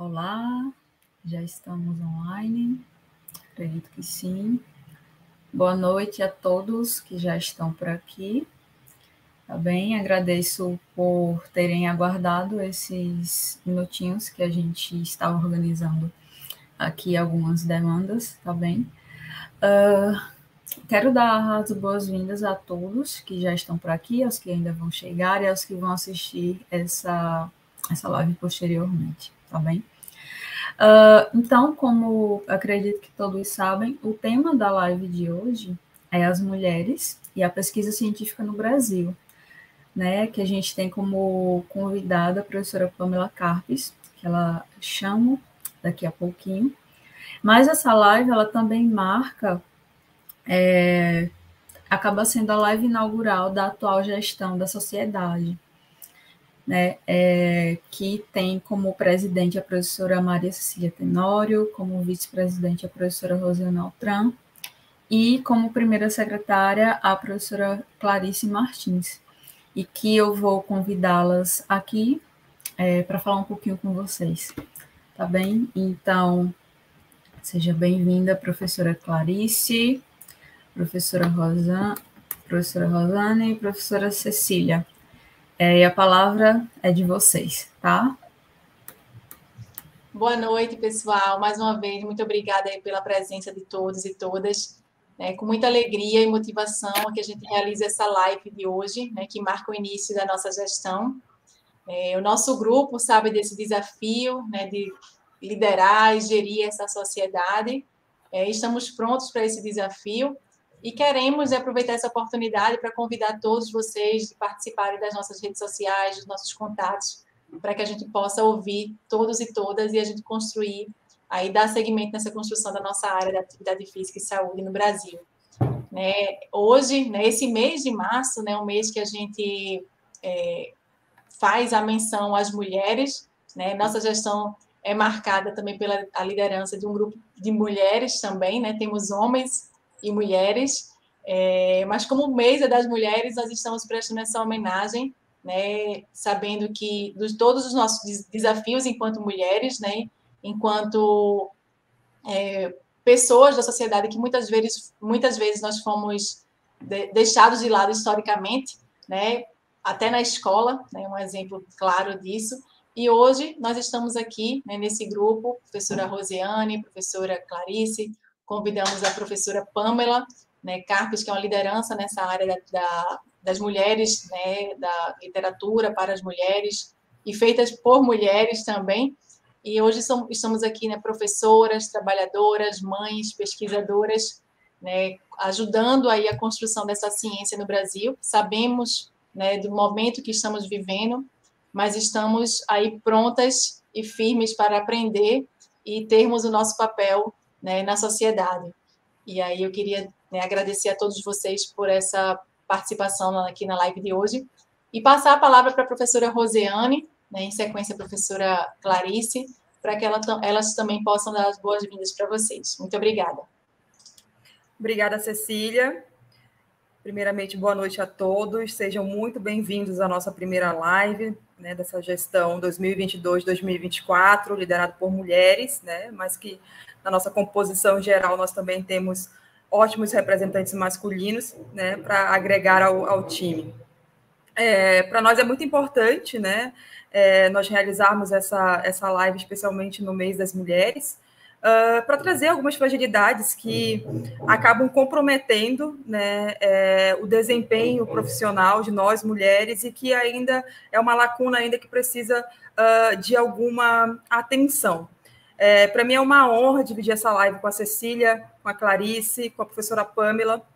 Olá, já estamos online? Acredito que sim. Boa noite a todos que já estão por aqui. Tá bem? Agradeço por terem aguardado esses minutinhos que a gente estava organizando aqui algumas demandas, tá bem? Uh, quero dar as boas-vindas a todos que já estão por aqui, aos que ainda vão chegar e aos que vão assistir essa, essa live posteriormente tá bem? Uh, ah, então, como acredito que todos sabem, o tema da live de hoje é as mulheres e a pesquisa científica no Brasil, né? Que a gente tem como convidada a professora Pamela Carpes, que ela chama daqui a pouquinho. Mas essa live, ela também marca, é, acaba sendo a live inaugural da atual gestão da sociedade, né, é, que tem como presidente a professora Maria Cecília Tenório, como vice-presidente a professora Rosana Altran e como primeira secretária a professora Clarice Martins, e que eu vou convidá-las aqui é, para falar um pouquinho com vocês, tá bem? Então, seja bem-vinda, professora Clarice, professora Rosan, professora Rosane e professora Cecília. É, e a palavra é de vocês, tá? Boa noite, pessoal. Mais uma vez, muito obrigada pela presença de todos e todas. É, com muita alegria e motivação é que a gente realiza essa live de hoje, né, que marca o início da nossa gestão. É, o nosso grupo sabe desse desafio né, de liderar e gerir essa sociedade. É, estamos prontos para esse desafio e queremos aproveitar essa oportunidade para convidar todos vocês de participarem das nossas redes sociais, dos nossos contatos, para que a gente possa ouvir todos e todas e a gente construir, aí dar seguimento nessa construção da nossa área da atividade física e saúde no Brasil. Né? Hoje, né, esse mês de março, né, um mês que a gente é, faz a menção às mulheres, né? nossa gestão é marcada também pela liderança de um grupo de mulheres também, né? temos homens e mulheres. É, mas como o mês é das mulheres, nós estamos prestando essa homenagem, né, sabendo que dos todos os nossos desafios enquanto mulheres, né, enquanto é, pessoas da sociedade que muitas vezes, muitas vezes nós fomos de, deixados de lado historicamente, né, até na escola, né, um exemplo claro disso. E hoje nós estamos aqui né, nesse grupo, professora Rosiane, professora Clarice, convidamos a professora Pamela né, Carpes, que é uma liderança nessa área da, da, das mulheres, né, da literatura para as mulheres e feitas por mulheres também. E hoje somos estamos aqui, né, professoras, trabalhadoras, mães, pesquisadoras, né, ajudando aí a construção dessa ciência no Brasil. Sabemos né, do momento que estamos vivendo, mas estamos aí prontas e firmes para aprender e termos o nosso papel né, na sociedade. E aí eu queria né, agradecer a todos vocês por essa participação aqui na live de hoje e passar a palavra para a professora Roseane, né, em sequência a professora Clarice, para que ela, elas também possam dar as boas-vindas para vocês. Muito obrigada. Obrigada, Cecília. Primeiramente, boa noite a todos. Sejam muito bem-vindos à nossa primeira live né, dessa gestão 2022-2024, liderada por mulheres, né, mas que na nossa composição geral, nós também temos ótimos representantes masculinos né, para agregar ao, ao time. É, para nós é muito importante né, é, nós realizarmos essa, essa live, especialmente no mês das mulheres, uh, ah, para trazer algumas fragilidades que acabam comprometendo né, é, o desempenho profissional de nós mulheres e que ainda é uma lacuna ainda que precisa uh, de alguma atenção. É, Para mim é uma honra dividir essa live com a Cecília, com a Clarice, com a professora Pamela,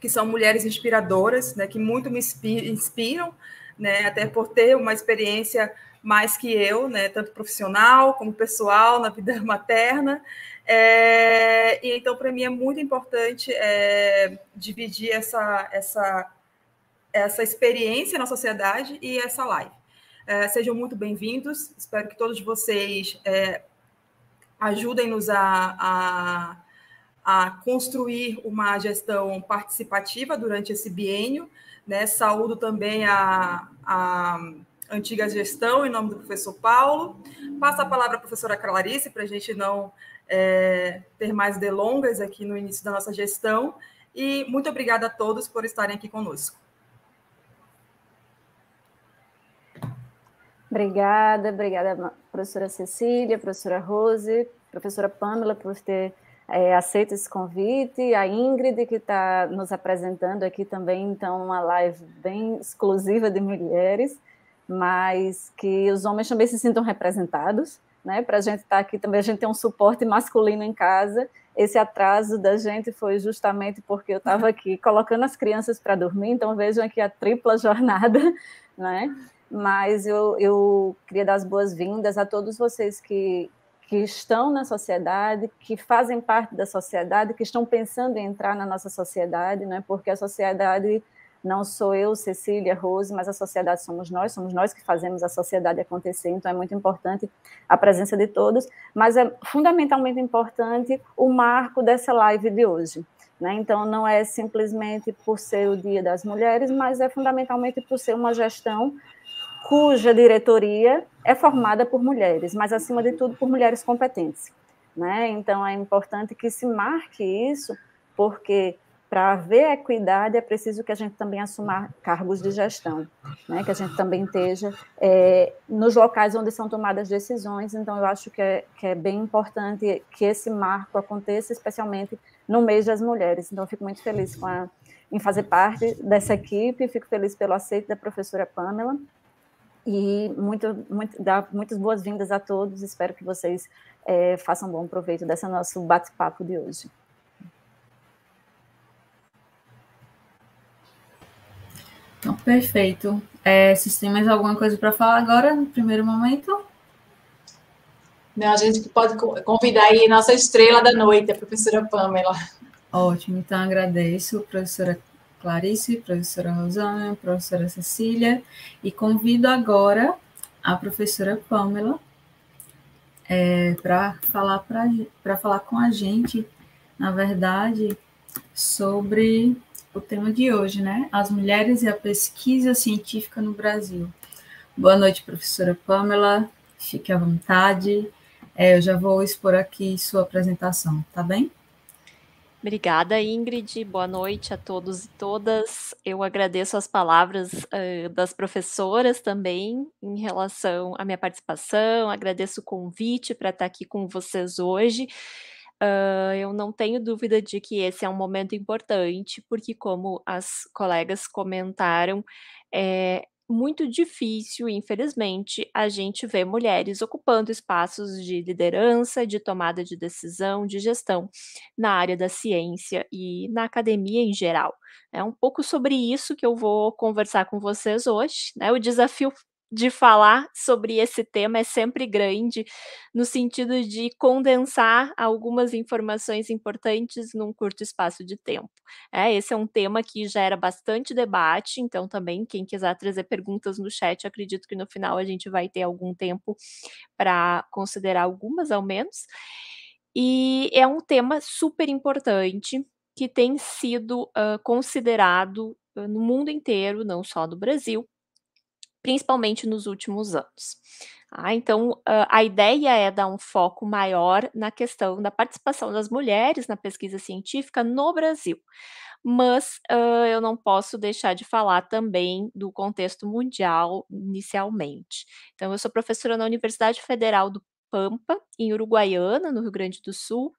que são mulheres inspiradoras, né, que muito me inspiram, né, até por ter uma experiência mais que eu, né, tanto profissional como pessoal, na vida materna. É, e então, para mim, é muito importante é, dividir essa, essa, essa experiência na sociedade e essa live. É, sejam muito bem-vindos, espero que todos vocês é, ajudem-nos a, a, a, construir uma gestão participativa durante esse bienio. Né? Saúdo também a, a antiga gestão, em nome do professor Paulo. Passa a palavra à professora Clarice, para a gente não é, ter mais delongas aqui no início da nossa gestão. E muito obrigada a todos por estarem aqui conosco. Obrigada, obrigada, professora Cecília, professora Rose, professora Pamela, por ter é, aceito esse convite, a Ingrid, que está nos apresentando aqui também, então, uma live bem exclusiva de mulheres, mas que os homens também se sintam representados, né? Para a gente estar tá aqui também, a gente tem um suporte masculino em casa. Esse atraso da gente foi justamente porque eu estava aqui colocando as crianças para dormir, então vejam aqui a tripla jornada, né? mas eu, eu queria dar as boas-vindas a todos vocês que, que estão na sociedade, que fazem parte da sociedade, que estão pensando em entrar na nossa sociedade, né? porque a sociedade não sou eu, Cecília, Rose, mas a sociedade somos nós, somos nós que fazemos a sociedade acontecer, então é muito importante a presença de todos, mas é fundamentalmente importante o marco dessa live de hoje. Né? Então, não é simplesmente por ser o Dia das Mulheres, mas é fundamentalmente por ser uma gestão cuja diretoria é formada por mulheres, mas acima de tudo por mulheres competentes. Né? Então é importante que se marque isso, porque para haver equidade é preciso que a gente também assuma cargos de gestão, né? que a gente também esteja é, nos locais onde são tomadas decisões. Então eu acho que é, que é bem importante que esse marco aconteça, especialmente no mês das mulheres. Então eu fico muito feliz a, em fazer parte dessa equipe, fico feliz pelo aceito da professora Pamela e muito, muito, dar muitas boas-vindas a todos. Espero que vocês é, façam bom proveito desse nosso bate-papo de hoje. Então, perfeito. É, vocês têm mais alguma coisa para falar agora, no primeiro momento? Não, a gente pode convidar aí nossa estrela da noite, a professora Pamela. Ótimo, então agradeço, professora Clarice, professora Rosana, professora Cecília, e convido agora a professora Pamela é, para falar, falar com a gente, na verdade, sobre o tema de hoje, né? As mulheres e a pesquisa científica no Brasil. Boa noite, professora Pamela, fique à vontade. É, eu já vou expor aqui sua apresentação, tá bem? Obrigada, Ingrid. Boa noite a todos e todas. Eu agradeço as palavras uh, das professoras também em relação à minha participação, agradeço o convite para estar aqui com vocês hoje. Uh, eu não tenho dúvida de que esse é um momento importante, porque, como as colegas comentaram, é, muito difícil, infelizmente, a gente vê mulheres ocupando espaços de liderança, de tomada de decisão, de gestão na área da ciência e na academia em geral. É um pouco sobre isso que eu vou conversar com vocês hoje. Né? O desafio de falar sobre esse tema é sempre grande, no sentido de condensar algumas informações importantes num curto espaço de tempo. É, esse é um tema que gera bastante debate, então também quem quiser trazer perguntas no chat, acredito que no final a gente vai ter algum tempo para considerar algumas ao menos. E é um tema super importante que tem sido uh, considerado no mundo inteiro, não só no Brasil, principalmente nos últimos anos. Ah, então, a ideia é dar um foco maior na questão da participação das mulheres na pesquisa científica no Brasil. Mas uh, eu não posso deixar de falar também do contexto mundial inicialmente. Então, eu sou professora na Universidade Federal do Pampa, em Uruguaiana, no Rio Grande do Sul,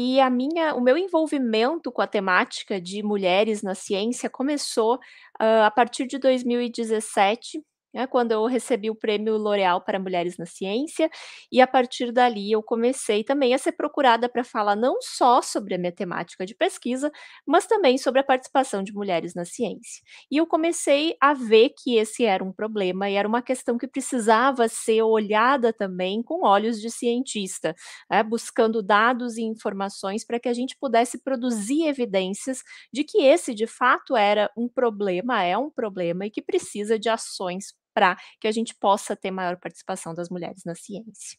e a minha, o meu envolvimento com a temática de mulheres na ciência começou uh, a partir de 2017, né, quando eu recebi o prêmio L'Oréal para Mulheres na Ciência, e a partir dali eu comecei também a ser procurada para falar não só sobre a minha temática de pesquisa, mas também sobre a participação de mulheres na ciência. E eu comecei a ver que esse era um problema e era uma questão que precisava ser olhada também com olhos de cientista, né, buscando dados e informações para que a gente pudesse produzir evidências de que esse de fato era um problema, é um problema e que precisa de ações para que a gente possa ter maior participação das mulheres na ciência.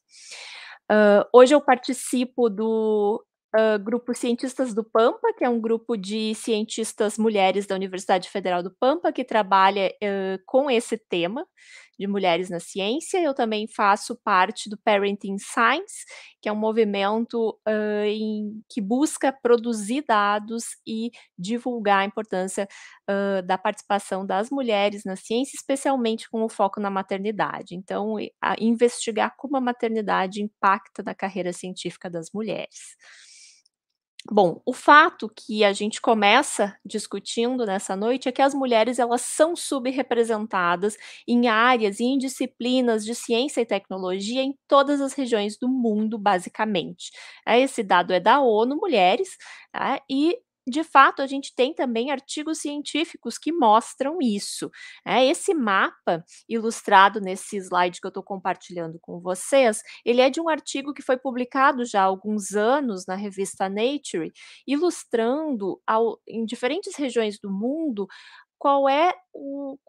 Uh, hoje eu participo do Uh, grupo Cientistas do Pampa, que é um grupo de cientistas mulheres da Universidade Federal do Pampa que trabalha uh, com esse tema de mulheres na ciência. Eu também faço parte do Parenting Science, que é um movimento uh, em, que busca produzir dados e divulgar a importância uh, da participação das mulheres na ciência, especialmente com o foco na maternidade. Então, investigar como a maternidade impacta na carreira científica das mulheres. Bom, o fato que a gente começa discutindo nessa noite é que as mulheres elas são subrepresentadas em áreas e em disciplinas de ciência e tecnologia em todas as regiões do mundo, basicamente. É, esse dado é da ONU Mulheres, né, e de fato, a gente tem também artigos científicos que mostram isso. Né. Esse mapa, ilustrado nesse slide que eu estou compartilhando com vocês, ele é de um artigo que foi publicado já há alguns anos na revista Nature, ilustrando ao, em diferentes regiões do mundo qual é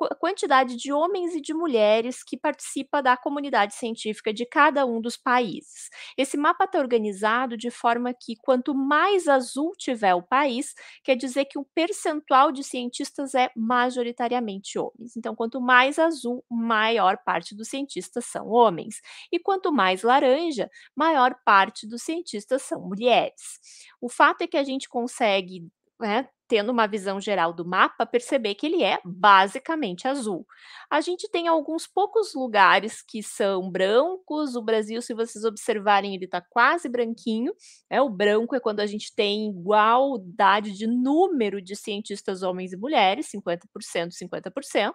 a quantidade de homens e de mulheres que participa da comunidade científica de cada um dos países. Esse mapa está organizado de forma que quanto mais azul tiver o país, quer dizer que o percentual de cientistas é majoritariamente homens. Então, quanto mais azul, maior parte dos cientistas são homens. E quanto mais laranja, maior parte dos cientistas são mulheres. O fato é que a gente consegue né, tendo uma visão geral do mapa, perceber que ele é basicamente azul. A gente tem alguns poucos lugares que são brancos. O Brasil, se vocês observarem, ele está quase branquinho. É o branco é quando a gente tem igualdade de número de cientistas homens e mulheres, 50%, 50%.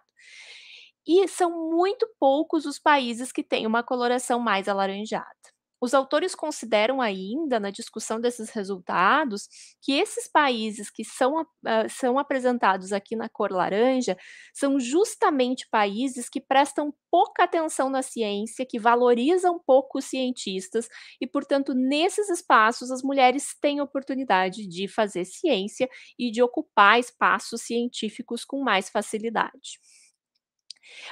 E são muito poucos os países que têm uma coloração mais alaranjada. Os autores consideram ainda, na discussão desses resultados, que esses países que são, uh, são apresentados aqui na cor laranja são justamente países que prestam pouca atenção na ciência, que valorizam pouco os cientistas, e, portanto, nesses espaços as mulheres têm oportunidade de fazer ciência e de ocupar espaços científicos com mais facilidade.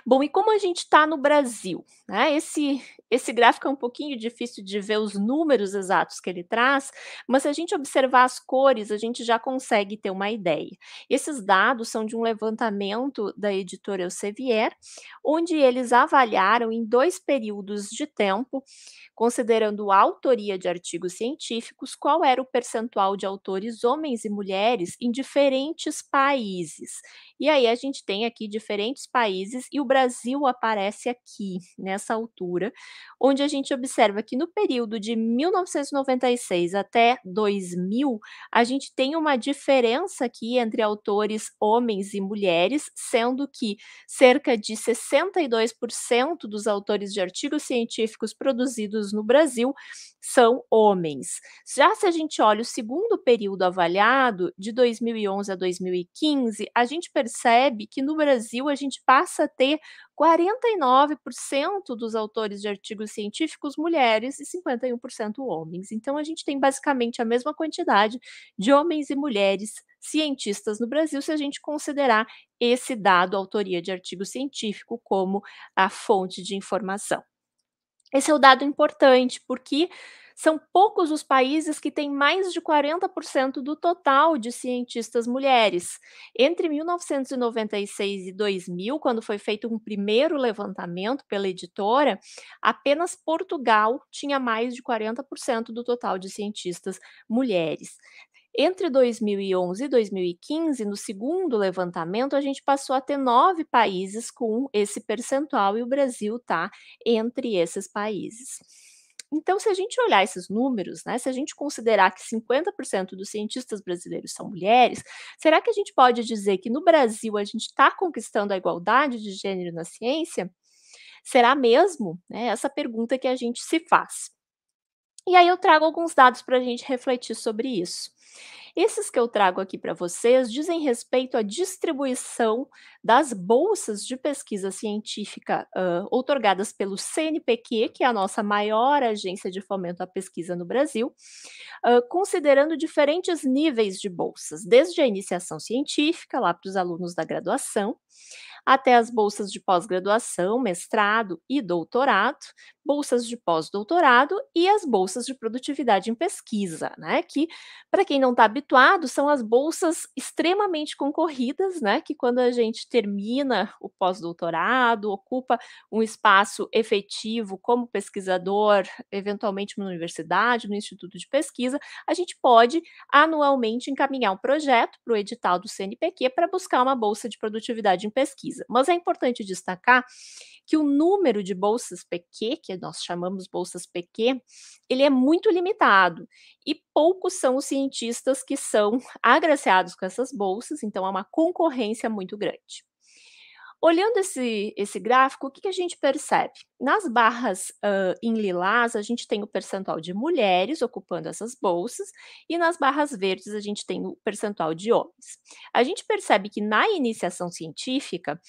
Bom, e como a gente está no Brasil? Né? Esse, esse gráfico é um pouquinho difícil de ver os números exatos que ele traz, mas se a gente observar as cores, a gente já consegue ter uma ideia. Esses dados são de um levantamento da editora Elsevier, onde eles avaliaram em dois períodos de tempo, considerando a autoria de artigos científicos, qual era o percentual de autores homens e mulheres em diferentes países. E aí a gente tem aqui diferentes países países, e o Brasil aparece aqui, nessa altura, onde a gente observa que no período de 1996 até 2000, a gente tem uma diferença aqui entre autores homens e mulheres, sendo que cerca de 62% dos autores de artigos científicos produzidos no Brasil são homens. Já se a gente olha o segundo período avaliado, de 2011 a 2015, a gente percebe que no Brasil a gente passa a ter 49% dos autores de artigos científicos mulheres e 51% homens. Então a gente tem basicamente a mesma quantidade de homens e mulheres cientistas no Brasil se a gente considerar esse dado autoria de artigo científico como a fonte de informação. Esse é o dado importante porque são poucos os países que têm mais de 40% do total de cientistas mulheres. Entre 1996 e 2000, quando foi feito um primeiro levantamento pela editora, apenas Portugal tinha mais de 40% do total de cientistas mulheres. Entre 2011 e 2015, no segundo levantamento, a gente passou a ter nove países com esse percentual e o Brasil está entre esses países. Então, se a gente olhar esses números, né, se a gente considerar que 50% dos cientistas brasileiros são mulheres, será que a gente pode dizer que no Brasil a gente está conquistando a igualdade de gênero na ciência? Será mesmo? Né, essa pergunta que a gente se faz. E aí eu trago alguns dados para a gente refletir sobre isso. Esses que eu trago aqui para vocês dizem respeito à distribuição das bolsas de pesquisa científica uh, outorgadas pelo CNPq, que é a nossa maior agência de fomento à pesquisa no Brasil, uh, considerando diferentes níveis de bolsas, desde a iniciação científica, lá para os alunos da graduação, até as bolsas de pós-graduação, mestrado e doutorado, bolsas de pós-doutorado e as bolsas de produtividade em pesquisa, né? Que, para quem não está habituado, são as bolsas extremamente concorridas, né? Que quando a gente termina o pós-doutorado, ocupa um espaço efetivo como pesquisador, eventualmente numa universidade, no instituto de pesquisa, a gente pode anualmente encaminhar um projeto para o edital do CNPq para buscar uma bolsa de produtividade em pesquisa pesquisa. Mas é importante destacar que o número de bolsas PQ, que nós chamamos bolsas PQ, ele é muito limitado e poucos são os cientistas que são agraciados com essas bolsas, então há é uma concorrência muito grande. Olhando esse, esse gráfico, o que, que a gente percebe? Nas barras uh, em lilás, a gente tem o percentual de mulheres ocupando essas bolsas, e nas barras verdes, a gente tem o percentual de homens. A gente percebe que na iniciação científica,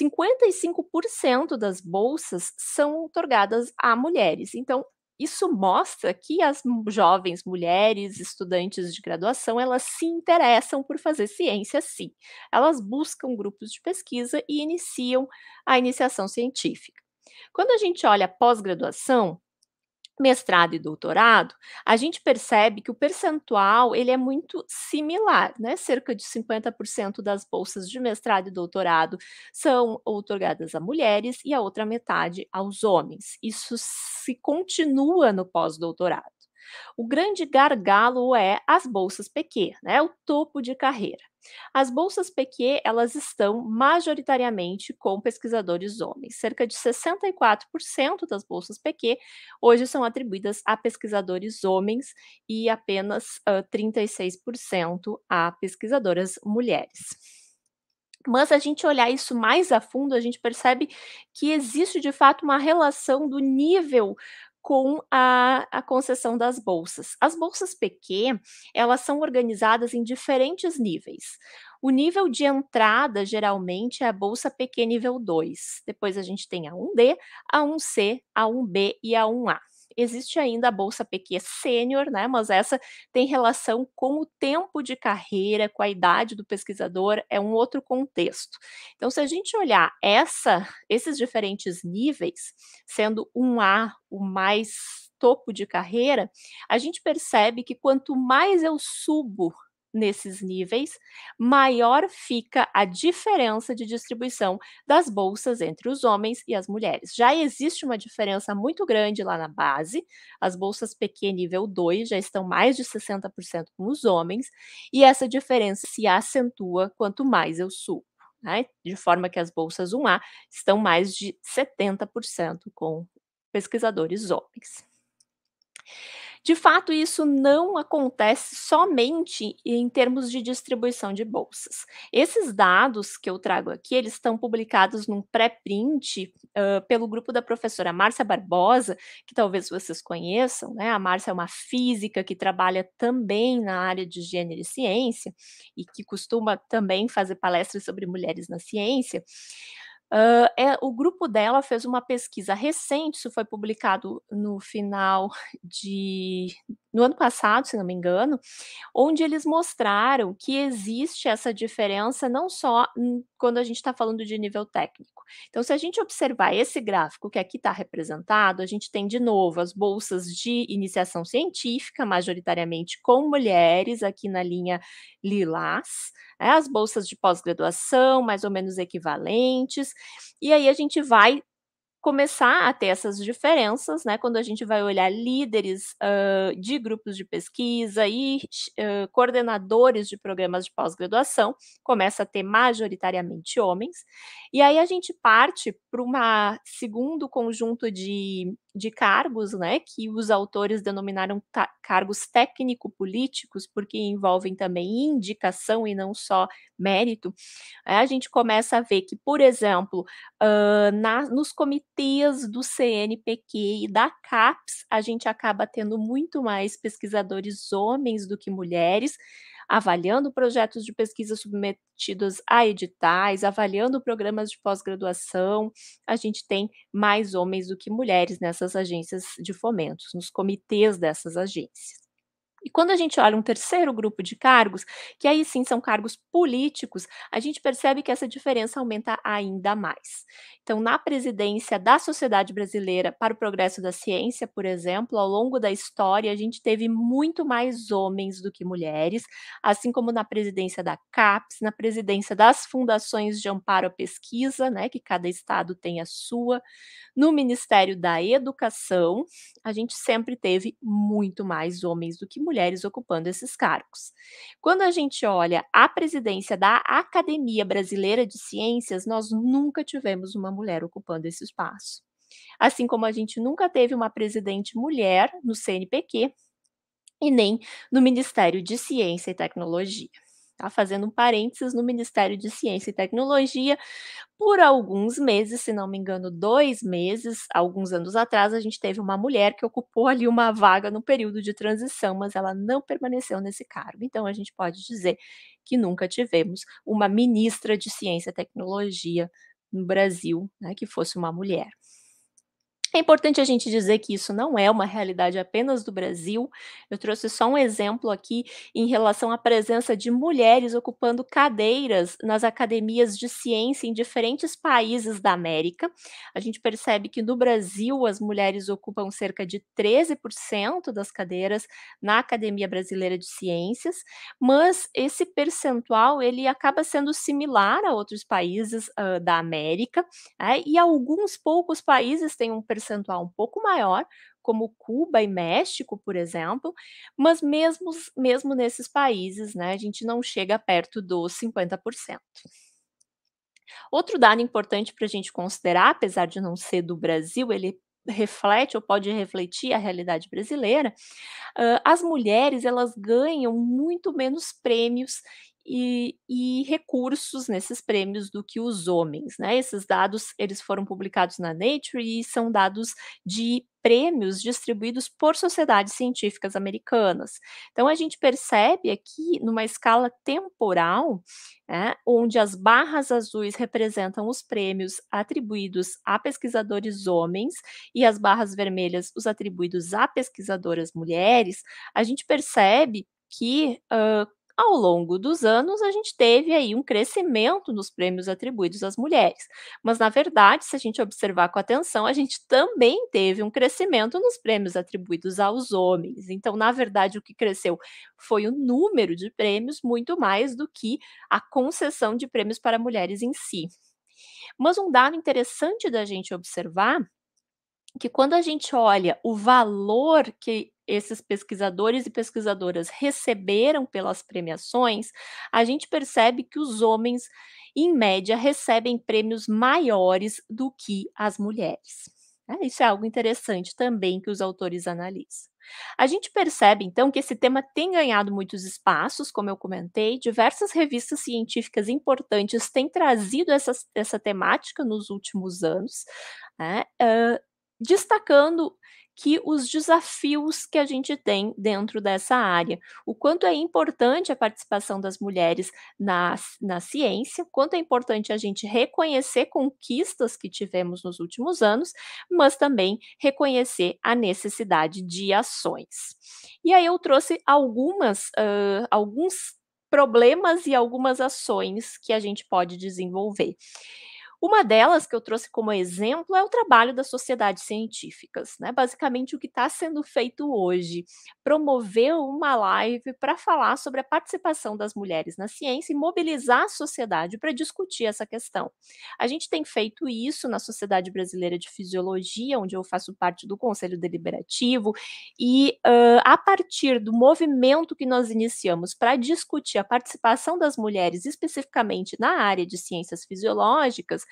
55% das bolsas são otorgadas a mulheres. Então, isso mostra que as jovens mulheres, estudantes de graduação, elas se interessam por fazer ciência sim. Elas buscam grupos de pesquisa e iniciam a iniciação científica. Quando a gente olha pós-graduação, mestrado e doutorado, a gente percebe que o percentual ele é muito similar, né? Cerca de 50% das bolsas de mestrado e doutorado são outorgadas a mulheres e a outra metade aos homens. Isso se continua no pós-doutorado. O grande gargalo é as bolsas PQ, né? O topo de carreira. As bolsas PQ, elas estão majoritariamente com pesquisadores homens. Cerca de 64% das bolsas PQ hoje são atribuídas a pesquisadores homens e apenas uh, 36% a pesquisadoras mulheres. Mas a gente olhar isso mais a fundo, a gente percebe que existe de fato uma relação do nível com a, a concessão das bolsas. As bolsas PQ, elas são organizadas em diferentes níveis. O nível de entrada, geralmente, é a bolsa PQ nível 2. Depois a gente tem a 1D, a 1C, a 1B e a 1A existe ainda a Bolsa PQ é Sênior, né? Mas essa tem relação com o tempo de carreira, com a idade do pesquisador, é um outro contexto. Então, se a gente olhar essa, esses diferentes níveis, sendo um A o mais topo de carreira, a gente percebe que quanto mais eu subo nesses níveis, maior fica a diferença de distribuição das bolsas entre os homens e as mulheres. Já existe uma diferença muito grande lá na base, as bolsas PQ nível 2 já estão mais de 60% com os homens, e essa diferença se acentua quanto mais eu subo. Né? De forma que as bolsas 1A estão mais de 70% com pesquisadores homens. De fato, isso não acontece somente em termos de distribuição de bolsas. Esses dados que eu trago aqui, eles estão publicados num pré-print uh, pelo grupo da professora Márcia Barbosa, que talvez vocês conheçam, né? A Márcia é uma física que trabalha também na área de gênero e ciência e que costuma também fazer palestras sobre mulheres na ciência. Uh, é, o grupo dela fez uma pesquisa recente, isso foi publicado no final de no ano passado, se não me engano, onde eles mostraram que existe essa diferença não só quando a gente está falando de nível técnico. Então, se a gente observar esse gráfico que aqui está representado, a gente tem de novo as bolsas de iniciação científica, majoritariamente com mulheres, aqui na linha lilás, né? as bolsas de pós-graduação, mais ou menos equivalentes, e aí a gente vai começar a ter essas diferenças, né? Quando a gente vai olhar líderes uh, de grupos de pesquisa e uh, coordenadores de programas de pós-graduação, começa a ter majoritariamente homens. E aí a gente parte para um segundo conjunto de, de cargos, né? Que os autores denominaram cargos técnico-políticos, porque envolvem também indicação e não só mérito. Aí a gente começa a ver que, por exemplo, uh, na, nos comitês do CNPq e da CAPES, a gente acaba tendo muito mais pesquisadores homens do que mulheres, avaliando projetos de pesquisa submetidos a editais, avaliando programas de pós-graduação. A gente tem mais homens do que mulheres nessas agências de fomento, nos comitês dessas agências. E quando a gente olha um terceiro grupo de cargos, que aí sim são cargos políticos, a gente percebe que essa diferença aumenta ainda mais. Então, na presidência da Sociedade Brasileira para o Progresso da Ciência, por exemplo, ao longo da história, a gente teve muito mais homens do que mulheres, assim como na presidência da CAPES, na presidência das fundações de amparo à pesquisa, né, que cada estado tem a sua, no Ministério da Educação, a gente sempre teve muito mais homens do que mulheres mulheres ocupando esses cargos. Quando a gente olha a presidência da Academia Brasileira de Ciências, nós nunca tivemos uma mulher ocupando esse espaço. Assim como a gente nunca teve uma presidente mulher no CNPq e nem no Ministério de Ciência e Tecnologia tá fazendo um parênteses no Ministério de Ciência e Tecnologia, por alguns meses, se não me engano, dois meses, alguns anos atrás, a gente teve uma mulher que ocupou ali uma vaga no período de transição, mas ela não permaneceu nesse cargo. Então, a gente pode dizer que nunca tivemos uma ministra de Ciência e Tecnologia no Brasil, né, que fosse uma mulher. É importante a gente dizer que isso não é uma realidade apenas do Brasil. Eu trouxe só um exemplo aqui em relação à presença de mulheres ocupando cadeiras nas academias de ciência em diferentes países da América. A gente percebe que no Brasil as mulheres ocupam cerca de 13% das cadeiras na Academia Brasileira de Ciências, mas esse percentual ele acaba sendo similar a outros países uh, da América, né? e alguns poucos países têm um percentual percentual um pouco maior, como Cuba e México, por exemplo, mas mesmo, mesmo nesses países, né, a gente não chega perto dos 50%. Outro dado importante para a gente considerar, apesar de não ser do Brasil, ele reflete ou pode refletir a realidade brasileira, uh, as mulheres elas ganham muito menos prêmios e, e, recursos nesses prêmios do que os homens, né? Esses dados eles foram publicados na Nature e são dados de prêmios distribuídos por sociedades científicas americanas. Então a gente percebe aqui numa escala temporal, né, onde as barras azuis representam os prêmios atribuídos a pesquisadores homens e as barras vermelhas os atribuídos a pesquisadoras mulheres, a gente percebe que uh, ao longo dos anos, a gente teve aí um crescimento nos prêmios atribuídos às mulheres. Mas, na verdade, se a gente observar com atenção, a gente também teve um crescimento nos prêmios atribuídos aos homens. Então, na verdade, o que cresceu foi o número de prêmios, muito mais do que a concessão de prêmios para mulheres em si. Mas um dado interessante da gente observar que quando a gente olha o valor que esses pesquisadores e pesquisadoras receberam pelas premiações, a gente percebe que os homens, em média, recebem prêmios maiores do que as mulheres. Né? Isso é algo interessante também que os autores analisam. A gente percebe, então, que esse tema tem ganhado muitos espaços, como eu comentei, diversas revistas científicas importantes têm trazido essa, essa temática nos últimos anos, né? uh, destacando que os desafios que a gente tem dentro dessa área. O quanto é importante a participação das mulheres na, na ciência, quanto é importante a gente reconhecer conquistas que tivemos nos últimos anos, mas também reconhecer a necessidade de ações. E aí eu trouxe algumas, uh, alguns problemas e algumas ações que a gente pode desenvolver. Uma delas que eu trouxe como exemplo é o trabalho das sociedades científicas, né? Basicamente o que está sendo feito hoje, promover uma live para falar sobre a participação das mulheres na ciência e mobilizar a sociedade para discutir essa questão. A gente tem feito isso na Sociedade Brasileira de Fisiologia, onde eu faço parte do Conselho Deliberativo, e uh, a partir do movimento que nós iniciamos para discutir a participação das mulheres especificamente na área de ciências fisiológicas,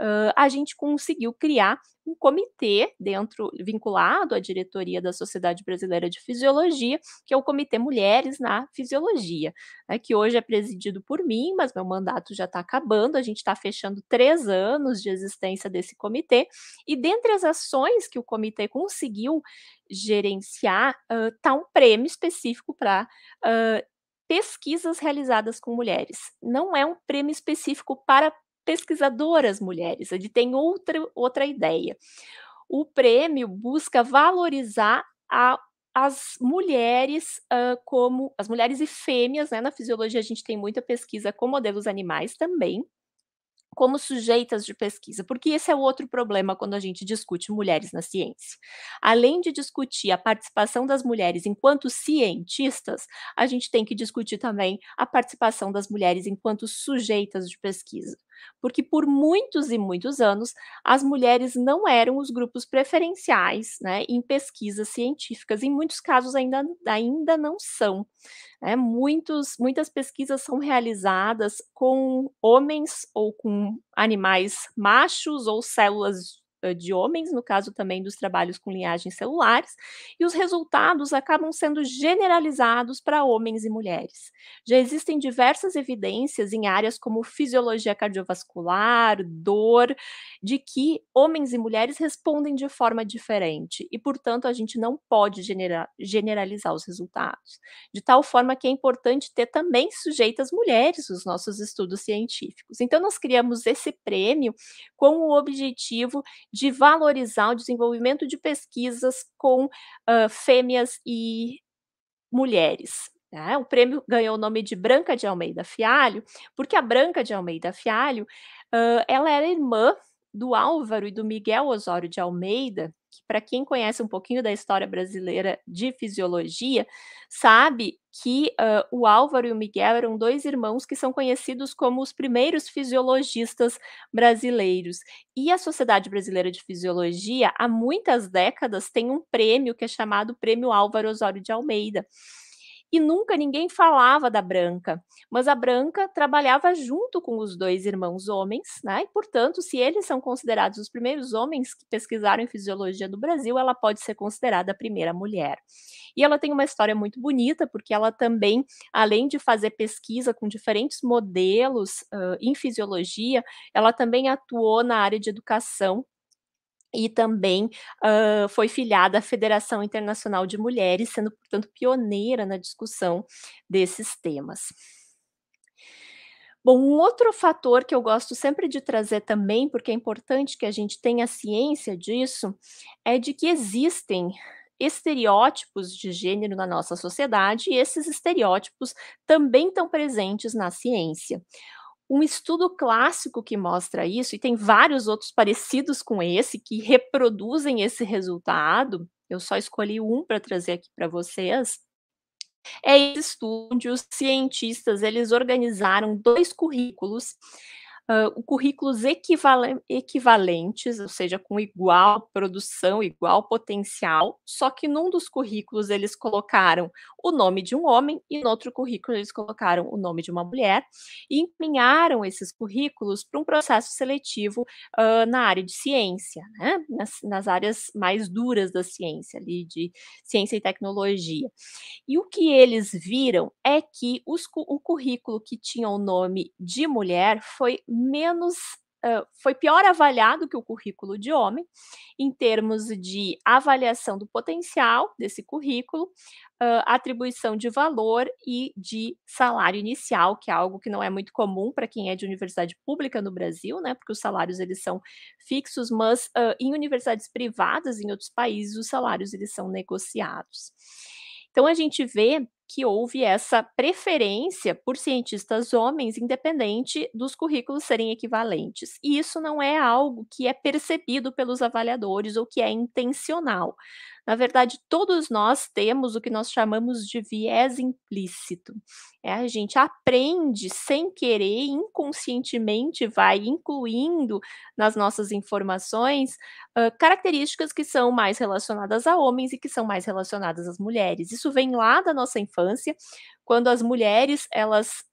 uh, a gente conseguiu criar um comitê dentro vinculado à diretoria da Sociedade Brasileira de Fisiologia, que é o Comitê Mulheres na Fisiologia, né, que hoje é presidido por mim, mas meu mandato já está acabando. A gente está fechando três anos de existência desse comitê e dentre as ações que o comitê conseguiu gerenciar está uh, um prêmio específico para uh, pesquisas realizadas com mulheres. Não é um prêmio específico para pesquisadoras mulheres, ele tem outra, outra ideia. O prêmio busca valorizar a, as mulheres uh, como as mulheres e fêmeas, né? Na fisiologia a gente tem muita pesquisa com modelos animais também, como sujeitas de pesquisa, porque esse é outro problema quando a gente discute mulheres na ciência. Além de discutir a participação das mulheres enquanto cientistas, a gente tem que discutir também a participação das mulheres enquanto sujeitas de pesquisa porque por muitos e muitos anos as mulheres não eram os grupos preferenciais né, em pesquisas científicas, em muitos casos ainda, ainda não são. Né? Muitos, muitas pesquisas são realizadas com homens ou com animais machos ou células ah, de homens, no caso também dos trabalhos com linhagens celulares, e os resultados acabam sendo generalizados para homens e mulheres. Já existem diversas evidências em áreas como fisiologia cardiovascular, dor, de que homens e mulheres respondem de forma diferente e, portanto, a gente não pode genera generalizar os resultados. De tal forma que é importante ter também sujeitas mulheres nos nossos estudos científicos. Então, nós criamos esse prêmio com o objetivo de valorizar o desenvolvimento de pesquisas com uh, fêmeas e mulheres. Né? O prêmio ganhou o nome de Branca de Almeida Fialho, porque a Branca de Almeida Fialho uh, ela era irmã do Álvaro e do Miguel Osório de Almeida, que para quem conhece um pouquinho da história brasileira de fisiologia, sabe que uh, o Álvaro e o Miguel eram dois irmãos que são conhecidos como os primeiros fisiologistas brasileiros. E a Sociedade Brasileira de Fisiologia, há muitas décadas, tem um prêmio que é chamado Prêmio Álvaro Osório de Almeida e nunca ninguém falava da Branca, mas a Branca trabalhava junto com os dois irmãos homens, né? E, portanto, se eles são considerados os primeiros homens que pesquisaram em fisiologia do Brasil, ela pode ser considerada a primeira mulher. E ela tem uma história muito bonita, porque ela também, além de fazer pesquisa com diferentes modelos uh, em fisiologia, ela também atuou na área de educação e também uh, foi filiada à Federação Internacional de Mulheres, sendo, portanto, pioneira na discussão desses temas. Bom, um outro fator que eu gosto sempre de trazer também, porque é importante que a gente tenha ciência disso, é de que existem estereótipos de gênero na nossa sociedade e esses estereótipos também estão presentes na ciência um estudo clássico que mostra isso, e tem vários outros parecidos com esse, que reproduzem esse resultado, eu só escolhi um para trazer aqui para vocês, é esse estudo onde os cientistas, eles organizaram dois currículos uh, currículos equivalen equivalentes, ou seja, com igual produção, igual potencial, só que num dos currículos eles colocaram o nome de um homem e no outro currículo eles colocaram o nome de uma mulher e encaminharam esses currículos para um processo seletivo uh, na área de ciência, né? nas, nas áreas mais duras da ciência, ali de ciência e tecnologia. E o que eles viram é que os, o currículo que tinha o nome de mulher foi menos Uh, foi pior avaliado que o currículo de homem, em termos de avaliação do potencial desse currículo, uh, atribuição de valor e de salário inicial, que é algo que não é muito comum para quem é de universidade pública no Brasil, né? Porque os salários eles são fixos, mas uh, em universidades privadas, em outros países, os salários eles são negociados. Então a gente vê que houve essa preferência por cientistas homens, independente dos currículos serem equivalentes. E isso não é algo que é percebido pelos avaliadores ou que é intencional. Na verdade, todos nós temos o que nós chamamos de viés implícito. É, a gente aprende sem querer, inconscientemente, vai incluindo nas nossas informações uh, características que são mais relacionadas a homens e que são mais relacionadas às mulheres. Isso vem lá da nossa infância, quando as mulheres elas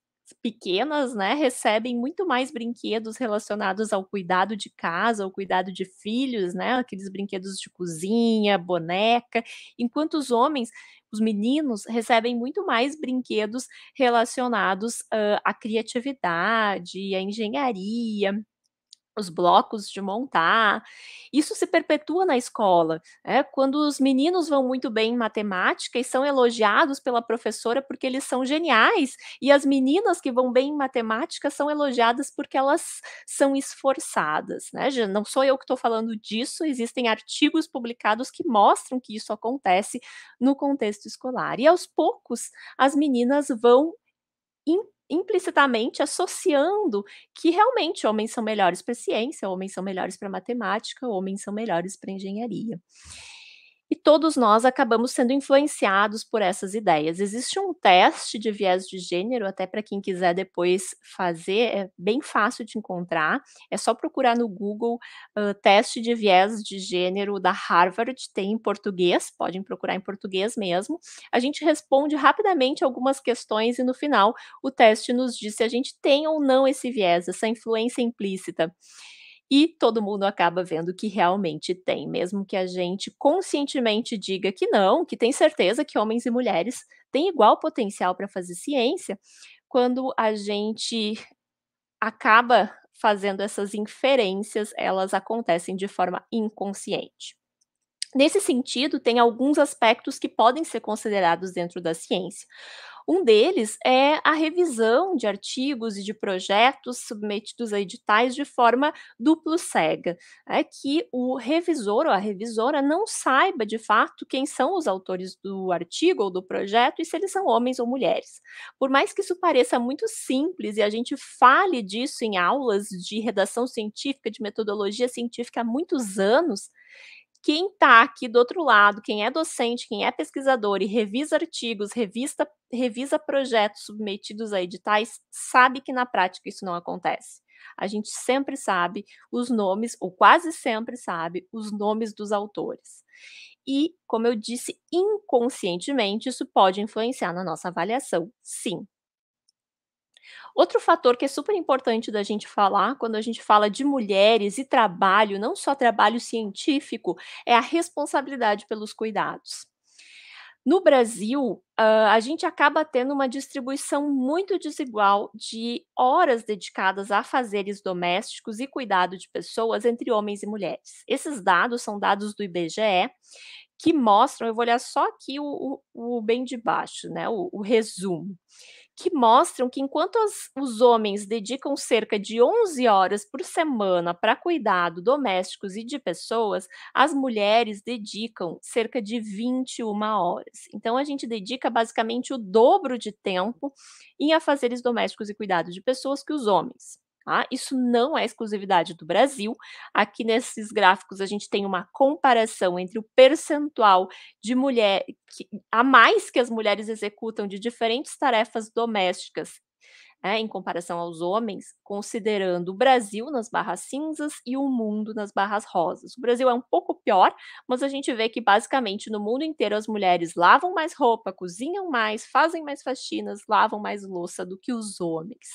pequenas, né, recebem muito mais brinquedos relacionados ao cuidado de casa, ao cuidado de filhos, né, aqueles brinquedos de cozinha, boneca, enquanto os homens, os meninos, recebem muito mais brinquedos relacionados uh, à criatividade, à engenharia, os blocos de montar. Isso se perpetua na escola. Né? Quando os meninos vão muito bem em matemática e são elogiados pela professora porque eles são geniais, e as meninas que vão bem em matemática são elogiadas porque elas são esforçadas. Né? Não sou eu que estou falando disso, existem artigos publicados que mostram que isso acontece no contexto escolar. E aos poucos, as meninas vão implicitamente associando que realmente homens são melhores para ciência, homens são melhores para matemática, homens são melhores para engenharia todos nós acabamos sendo influenciados por essas ideias. Existe um teste de viés de gênero, até para quem quiser depois fazer, é bem fácil de encontrar. É só procurar no Google uh, teste de viés de gênero da Harvard, tem em português, podem procurar em português mesmo. A gente responde rapidamente algumas questões e no final o teste nos diz se a gente tem ou não esse viés, essa influência implícita e todo mundo acaba vendo que realmente tem, mesmo que a gente conscientemente diga que não, que tem certeza que homens e mulheres têm igual potencial para fazer ciência, quando a gente acaba fazendo essas inferências, elas acontecem de forma inconsciente. Nesse sentido, tem alguns aspectos que podem ser considerados dentro da ciência. Um deles é a revisão de artigos e de projetos submetidos a editais de forma duplo cega, é que o revisor ou a revisora não saiba de fato quem são os autores do artigo ou do projeto e se eles são homens ou mulheres. Por mais que isso pareça muito simples e a gente fale disso em aulas de redação científica, de metodologia científica há muitos anos, quem está aqui do outro lado, quem é docente, quem é pesquisador e revisa artigos, revista, revisa projetos submetidos a editais, sabe que na prática isso não acontece. A gente sempre sabe os nomes, ou quase sempre sabe, os nomes dos autores. E, como eu disse, inconscientemente isso pode influenciar na nossa avaliação, sim. Outro fator que é super importante da gente falar quando a gente fala de mulheres e trabalho, não só trabalho científico, é a responsabilidade pelos cuidados. No Brasil, uh, a gente acaba tendo uma distribuição muito desigual de horas dedicadas a fazeres domésticos e cuidado de pessoas entre homens e mulheres. Esses dados são dados do IBGE, que mostram, eu vou olhar só aqui o, o, o bem de baixo, né, o, o resumo que mostram que enquanto as, os homens dedicam cerca de 11 horas por semana para cuidado domésticos e de pessoas, as mulheres dedicam cerca de 21 horas. Então a gente dedica basicamente o dobro de tempo em afazeres domésticos e cuidados de pessoas que os homens. Tá? Isso não é exclusividade do Brasil. Aqui nesses gráficos a gente tem uma comparação entre o percentual de mulher que, a mais que as mulheres executam de diferentes tarefas domésticas é, em comparação aos homens, considerando o Brasil nas barras cinzas e o mundo nas barras rosas. O Brasil é um pouco pior, mas a gente vê que basicamente no mundo inteiro as mulheres lavam mais roupa, cozinham mais, fazem mais faxinas, lavam mais louça do que os homens.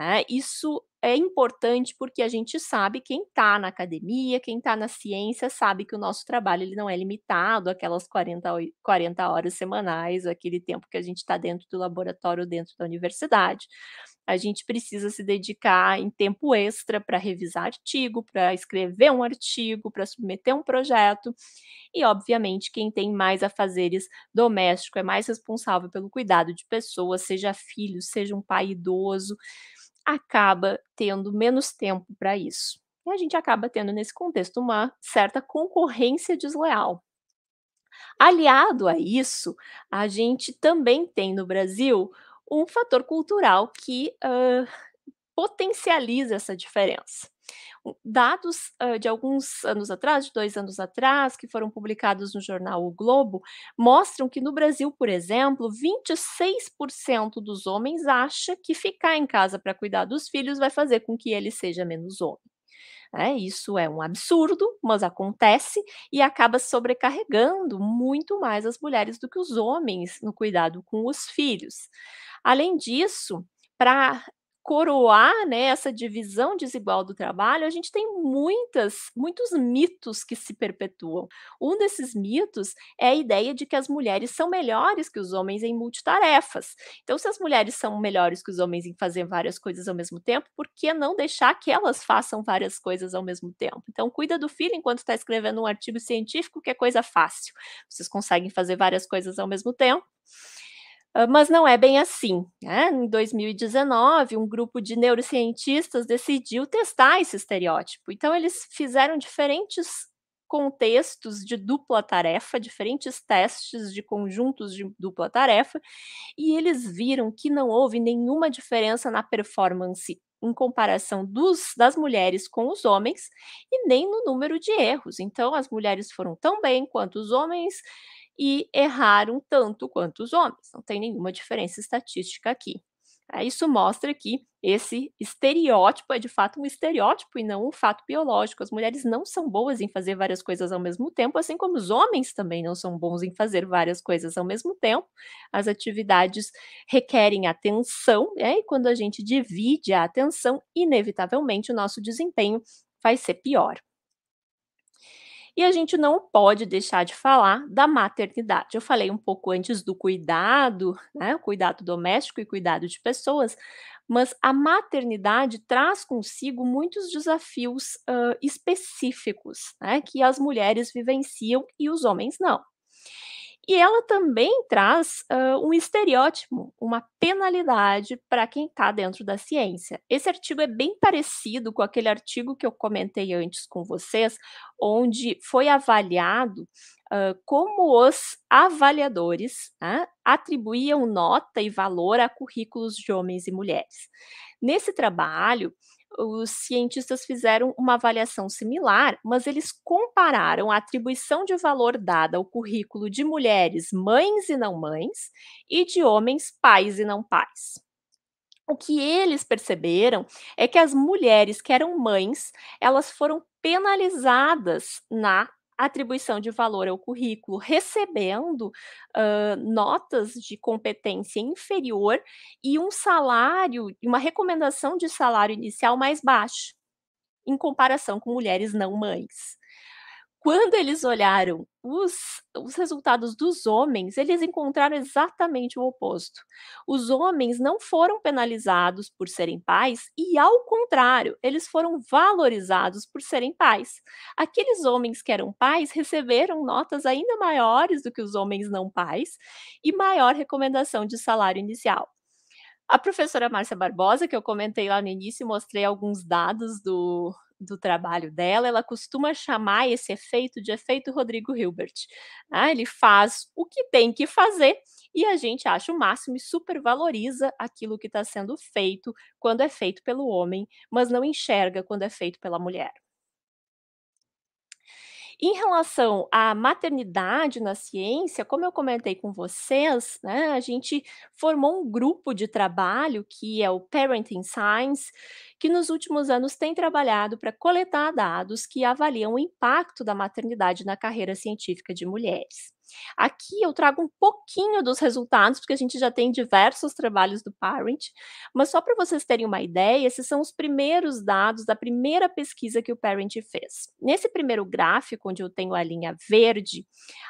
É, isso é importante porque a gente sabe, quem está na academia, quem está na ciência, sabe que o nosso trabalho ele não é limitado àquelas 40, 40 horas semanais, aquele tempo que a gente está dentro do laboratório, dentro da universidade. A gente precisa se dedicar em tempo extra para revisar artigo, para escrever um artigo, para submeter um projeto. E, obviamente, quem tem mais afazeres doméstico é mais responsável pelo cuidado de pessoas, seja filho, seja um pai idoso acaba tendo menos tempo para isso. E a gente acaba tendo, nesse contexto, uma certa concorrência desleal. Aliado a isso, a gente também tem no Brasil um fator cultural que uh, potencializa essa diferença. Dados uh, de alguns anos atrás, de dois anos atrás, que foram publicados no jornal O Globo, mostram que no Brasil, por exemplo, 26% dos homens acha que ficar em casa para cuidar dos filhos vai fazer com que ele seja menos homem. É, isso é um absurdo, mas acontece e acaba sobrecarregando muito mais as mulheres do que os homens no cuidado com os filhos. Além disso, para coroar né, essa divisão desigual do trabalho, a gente tem muitas, muitos mitos que se perpetuam. Um desses mitos é a ideia de que as mulheres são melhores que os homens em multitarefas. Então, se as mulheres são melhores que os homens em fazer várias coisas ao mesmo tempo, por que não deixar que elas façam várias coisas ao mesmo tempo? Então, cuida do filho enquanto está escrevendo um artigo científico, que é coisa fácil. Vocês conseguem fazer várias coisas ao mesmo tempo mas não é bem assim. Né? Em 2019, um grupo de neurocientistas decidiu testar esse estereótipo. Então, eles fizeram diferentes contextos de dupla tarefa, diferentes testes de conjuntos de dupla tarefa, e eles viram que não houve nenhuma diferença na performance em comparação dos, das mulheres com os homens e nem no número de erros. Então, as mulheres foram tão bem quanto os homens, e erraram tanto quanto os homens. Não tem nenhuma diferença estatística aqui. Isso mostra que esse estereótipo é de fato um estereótipo e não um fato biológico. As mulheres não são boas em fazer várias coisas ao mesmo tempo, assim como os homens também não são bons em fazer várias coisas ao mesmo tempo. As atividades requerem atenção, né? e quando a gente divide a atenção, inevitavelmente o nosso desempenho vai ser pior. E a gente não pode deixar de falar da maternidade. Eu falei um pouco antes do cuidado, né? cuidado doméstico e cuidado de pessoas, mas a maternidade traz consigo muitos desafios uh, específicos né, que as mulheres vivenciam e os homens não. E ela também traz uh, um estereótipo, uma penalidade para quem está dentro da ciência. Esse artigo é bem parecido com aquele artigo que eu comentei antes com vocês, onde foi avaliado Uh, como os avaliadores atribuíam nota e valor a currículos de homens e mulheres. Nesse trabalho, os cientistas fizeram uma avaliação similar, mas eles compararam a atribuição de valor dada ao currículo de mulheres mães e não mães e de homens pais e não pais. O que eles perceberam é que as mulheres que eram mães, elas foram penalizadas na atribuição de valor ao currículo, recebendo uh, notas de competência inferior e um salário, uma recomendação de salário inicial mais baixo, em comparação com mulheres não mães quando eles olharam os, os resultados dos homens, eles encontraram exatamente o oposto. Os homens não foram penalizados por serem pais, e ao contrário, eles foram valorizados por serem pais. Aqueles homens que eram pais receberam notas ainda maiores do que os homens não pais e maior recomendação de salário inicial. A professora Márcia Barbosa, que eu comentei lá no início, mostrei alguns dados do, do trabalho dela, ela costuma chamar esse efeito de efeito Rodrigo Hilbert. Ah, ele faz o que tem que fazer e a gente acha o máximo e supervaloriza aquilo que está sendo feito quando é feito pelo homem, mas não enxerga quando é feito pela mulher. Em relação à maternidade na ciência, como eu comentei com vocês, né, a gente formou um grupo de trabalho que é o Parenting Science, que nos últimos anos tem trabalhado para coletar dados que avaliam o impacto da maternidade na carreira científica de mulheres. Aqui eu trago um pouquinho dos resultados, porque a gente já tem diversos trabalhos do Parent, mas só para vocês terem uma ideia, esses são os primeiros dados da primeira pesquisa que o Parent fez. Nesse primeiro gráfico, onde eu tenho a linha verde,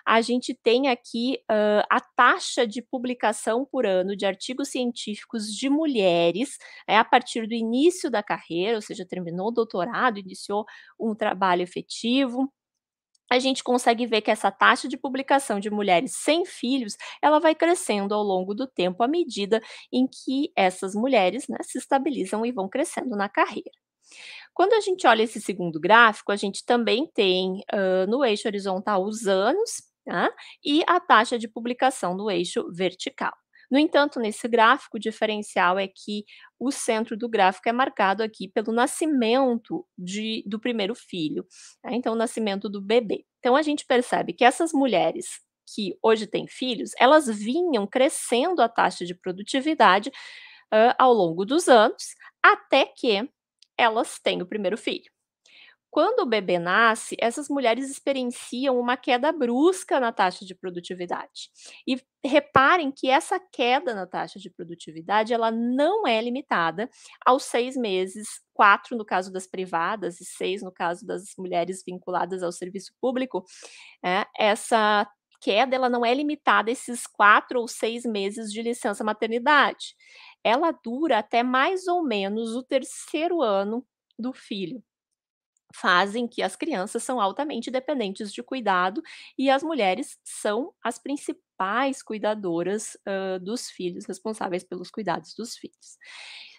a gente tem aqui uh, a taxa de publicação por ano de artigos científicos de mulheres, é a partir do início da carreira, ou seja, terminou o doutorado, iniciou um trabalho efetivo a gente consegue ver que essa taxa de publicação de mulheres sem filhos, ela vai crescendo ao longo do tempo à medida em que essas mulheres né, se estabilizam e vão crescendo na carreira. Quando a gente olha esse segundo gráfico, a gente também tem uh, no eixo horizontal os anos tá, e a taxa de publicação no eixo vertical. No entanto, nesse gráfico, o diferencial é que o centro do gráfico é marcado aqui pelo nascimento de, do primeiro filho, né? então o nascimento do bebê. Então a gente percebe que essas mulheres que hoje têm filhos, elas vinham crescendo a taxa de produtividade uh, ao longo dos anos, até que elas têm o primeiro filho. Quando o bebê nasce, essas mulheres experienciam uma queda brusca na taxa de produtividade. E reparem que essa queda na taxa de produtividade ela não é limitada aos seis meses, quatro no caso das privadas e seis no caso das mulheres vinculadas ao serviço público. É, essa queda ela não é limitada a esses quatro ou seis meses de licença maternidade. Ela dura até mais ou menos o terceiro ano do filho fazem que as crianças são altamente dependentes de cuidado e as mulheres são as principais cuidadoras uh, dos filhos, responsáveis pelos cuidados dos filhos.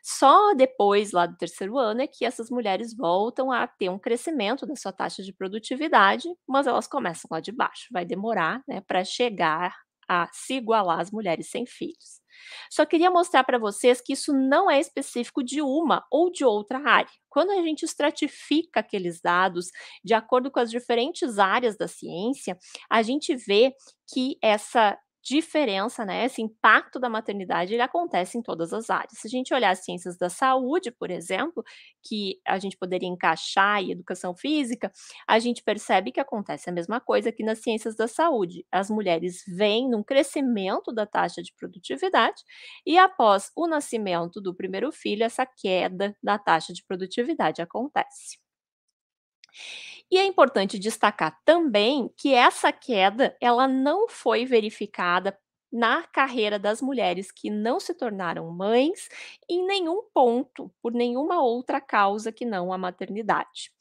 Só depois, lá do terceiro ano, é que essas mulheres voltam a ter um crescimento da sua taxa de produtividade, mas elas começam lá de baixo. Vai demorar né, para chegar a se igualar às mulheres sem filhos. Só queria mostrar para vocês que isso não é específico de uma ou de outra área. Quando a gente estratifica aqueles dados de acordo com as diferentes áreas da ciência, a gente vê que essa diferença, né, esse impacto da maternidade, ele acontece em todas as áreas. Se a gente olhar as ciências da saúde, por exemplo, que a gente poderia encaixar em educação física, a gente percebe que acontece a mesma coisa que nas ciências da saúde. As mulheres vêm num crescimento da taxa de produtividade e após o nascimento do primeiro filho, essa queda da taxa de produtividade acontece. E é importante destacar também que essa queda ela não foi verificada na carreira das mulheres que não se tornaram mães em nenhum ponto, por nenhuma outra causa que não a maternidade.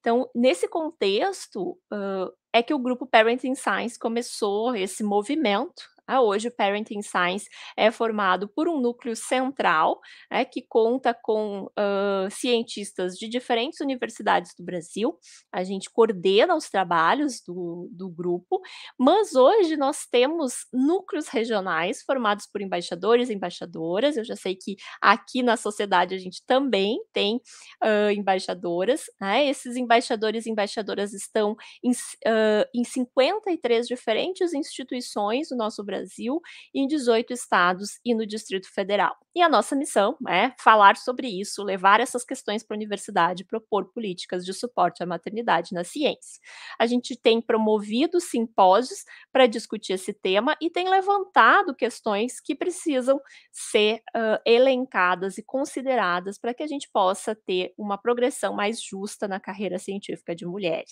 Então, nesse contexto, uh, é que o grupo Parenting Science começou esse movimento ah, hoje o Parenting Science é formado por um núcleo central né, que conta com uh, cientistas de diferentes universidades do Brasil. A gente coordena os trabalhos do, do grupo, mas hoje nós temos núcleos regionais formados por embaixadores e embaixadoras. Eu já sei que aqui na sociedade a gente também tem uh, embaixadoras. Né? Esses embaixadores e embaixadoras estão em, uh, em 53 diferentes instituições do nosso Brasil Brasil, em 18 estados e no Distrito Federal. E a nossa missão é falar sobre isso, levar essas questões para a universidade, propor políticas de suporte à maternidade na ciência. A gente tem promovido simpósios para discutir esse tema e tem levantado questões que precisam ser uh, elencadas e consideradas para que a gente possa ter uma progressão mais justa na carreira científica de mulheres.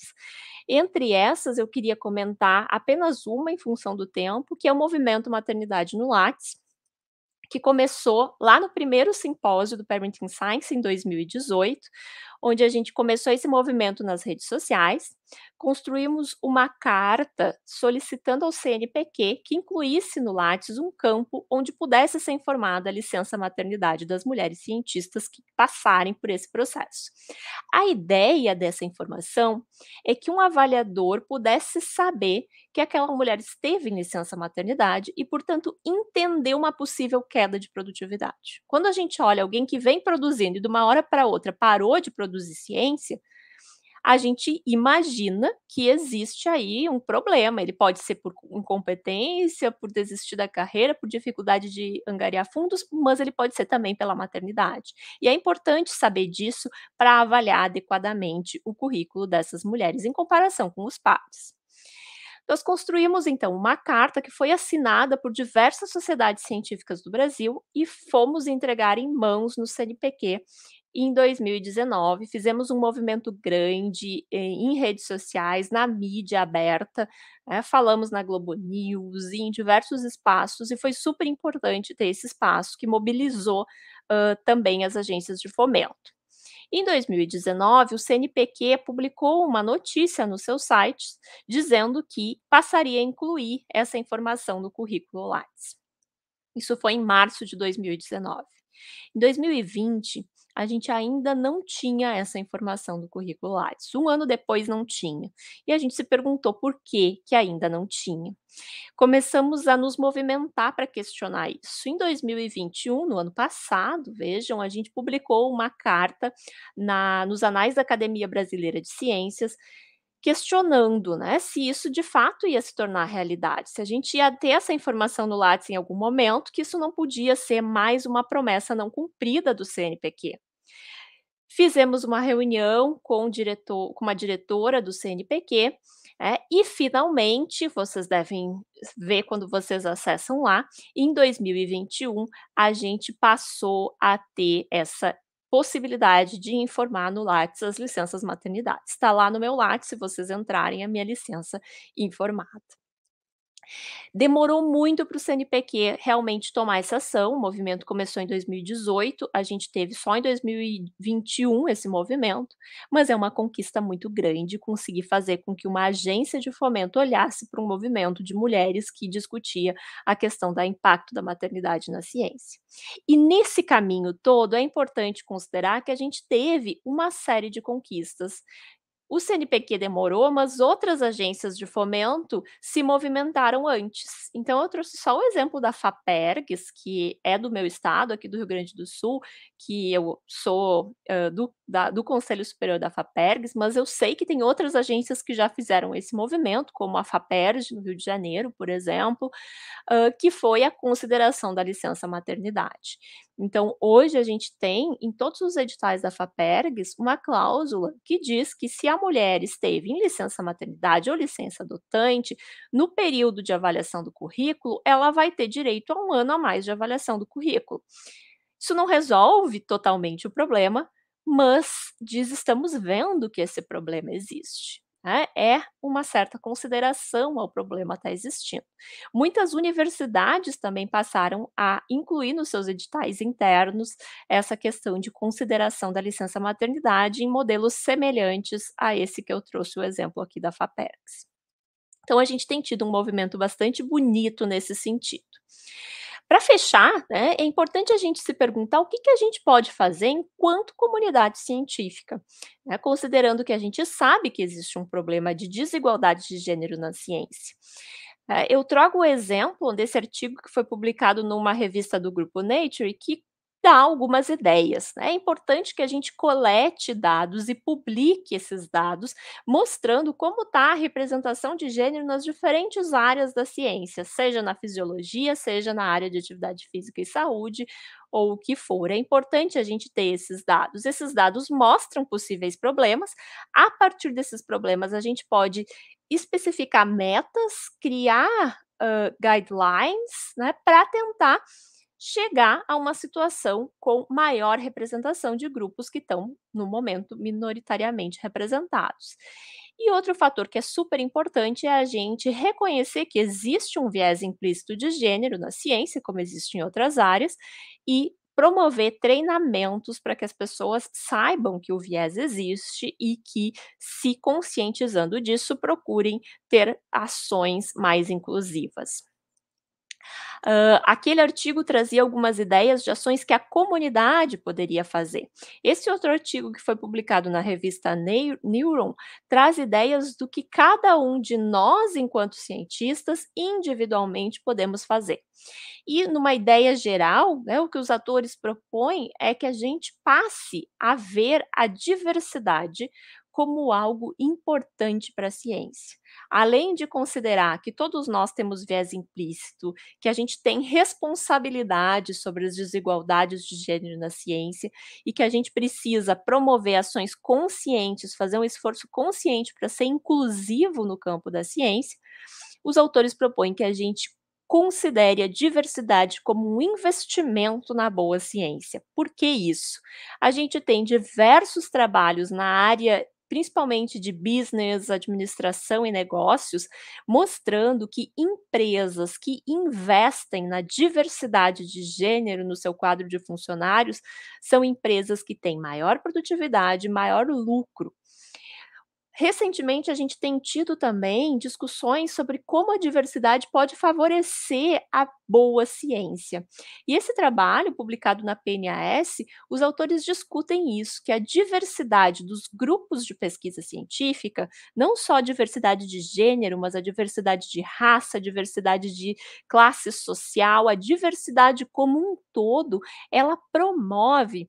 Entre essas, eu queria comentar apenas uma em função do tempo, que é o movimento movimento Maternidade no Lattes, que começou lá no primeiro simpósio do Parenting Science, em 2018, onde a gente começou esse movimento nas redes sociais construímos uma carta solicitando ao CNPq que incluísse no Lattes um campo onde pudesse ser informada a licença maternidade das mulheres cientistas que passarem por esse processo. A ideia dessa informação é que um avaliador pudesse saber que aquela mulher esteve em licença maternidade e, portanto, entender uma possível queda de produtividade. Quando a gente olha alguém que vem produzindo e de uma hora para outra parou de produzir ciência, a gente imagina que existe aí um problema. Ele pode ser por incompetência, por desistir da carreira, por dificuldade de angariar fundos, mas ele pode ser também pela maternidade. E é importante saber disso para avaliar adequadamente o currículo dessas mulheres em comparação com os pais. Nós construímos então uma carta que foi assinada por diversas sociedades científicas do Brasil e fomos entregar em mãos no CNPq em 2019, fizemos um movimento grande em, eh, em redes sociais, na mídia aberta, né? falamos na Globo News, em diversos espaços, e foi super importante ter esse espaço que mobilizou uh, também as agências de fomento. Em 2019, o CNPq publicou uma notícia no seu site dizendo que passaria a incluir essa informação no currículo Lattes. Isso foi em março de 2019. Em 2020, a gente ainda não tinha essa informação do currículo Lattes. Um ano depois não tinha. E a gente se perguntou por que, que ainda não tinha. Começamos a nos movimentar para questionar isso. Em 2021, no ano passado, vejam, a gente publicou uma carta na, nos Anais da Academia Brasileira de Ciências, questionando, né, se isso de fato ia se tornar realidade, se a gente ia ter essa informação no Lattes em algum momento, que isso não podia ser mais uma promessa não cumprida do CNPq. Fizemos uma reunião com, diretor, com uma diretora do CNPq é, né, e finalmente, vocês devem ver quando vocês acessam lá, em 2021, a gente passou a ter essa possibilidade de informar no Lattes as licenças maternidades. Está lá no meu Lattes, se vocês entrarem, a minha licença informada. Demorou muito para o CNPq realmente tomar essa ação. O movimento começou em 2018, a gente teve só em 2021 esse movimento, mas é uma conquista muito grande conseguir fazer com que uma agência de fomento olhasse para um movimento de mulheres que discutia a questão do impacto da maternidade na ciência. E nesse caminho todo é importante considerar que a gente teve uma série de conquistas o CNPq demorou, mas outras agências de fomento se movimentaram antes. Então, eu trouxe só o exemplo da FAPERGS, que é do meu estado, aqui do Rio Grande do Sul, que eu sou uh, do, da, do Conselho Superior da FAPERGS, mas eu sei que tem outras agências que já fizeram esse movimento, como a FAPERG, no Rio de Janeiro, por exemplo, uh, que foi a consideração da licença maternidade. Então, hoje a gente tem em todos os editais da FAPERGS uma cláusula que diz que se a mulher esteve em licença maternidade ou licença adotante, no período de avaliação do currículo, ela vai ter direito a um ano a mais de avaliação do currículo. Isso não resolve totalmente o problema, mas diz estamos vendo que esse problema existe né, é uma certa consideração ao problema estar tá existindo. Muitas universidades também passaram a incluir nos seus editais internos essa questão de consideração da licença maternidade em modelos semelhantes a esse que eu trouxe o exemplo aqui da FAPEX. Então, a gente tem tido um movimento bastante bonito nesse sentido. Para fechar, né, é importante a gente se perguntar o que, que a gente pode fazer enquanto comunidade científica, né, considerando que a gente sabe que existe um problema de desigualdade de gênero na ciência. É, eu trago o exemplo desse artigo que foi publicado numa revista do grupo Nature, que dá algumas ideias. Né? É importante que a gente colete dados e publique esses dados, mostrando como está a representação de gênero nas diferentes áreas da ciência, seja na fisiologia, seja na área de atividade física e saúde, ou o que for. É importante a gente ter esses dados. Esses dados mostram possíveis problemas. A partir desses problemas, a gente pode especificar metas, criar uh, guidelines, né, para tentar chegar a uma situação com maior representação de grupos que estão, no momento, minoritariamente representados. E outro fator que é super importante é a gente reconhecer que existe um viés implícito de gênero na ciência, como existe em outras áreas, e promover treinamentos para que as pessoas saibam que o viés existe e que, se conscientizando disso, procurem ter ações mais inclusivas. Uh, aquele artigo trazia algumas ideias de ações que a comunidade poderia fazer. Esse outro artigo, que foi publicado na revista Neuron, traz ideias do que cada um de nós, enquanto cientistas, individualmente podemos fazer. E numa ideia geral, né, o que os atores propõem é que a gente passe a ver a diversidade como algo importante para a ciência. Além de considerar que todos nós temos viés implícito, que a gente tem responsabilidade sobre as desigualdades de gênero na ciência e que a gente precisa promover ações conscientes, fazer um esforço consciente para ser inclusivo no campo da ciência, os autores propõem que a gente considere a diversidade como um investimento na boa ciência. Por que isso? A gente tem diversos trabalhos na área principalmente de business, administração e negócios, mostrando que empresas que investem na diversidade de gênero no seu quadro de funcionários são empresas que têm maior produtividade, maior lucro Recentemente, a gente tem tido também discussões sobre como a diversidade pode favorecer a boa ciência. E esse trabalho, publicado na PNAS, os autores discutem isso, que a diversidade dos grupos de pesquisa científica, não só a diversidade de gênero, mas a diversidade de raça, a diversidade de classe social, a diversidade como um todo, ela promove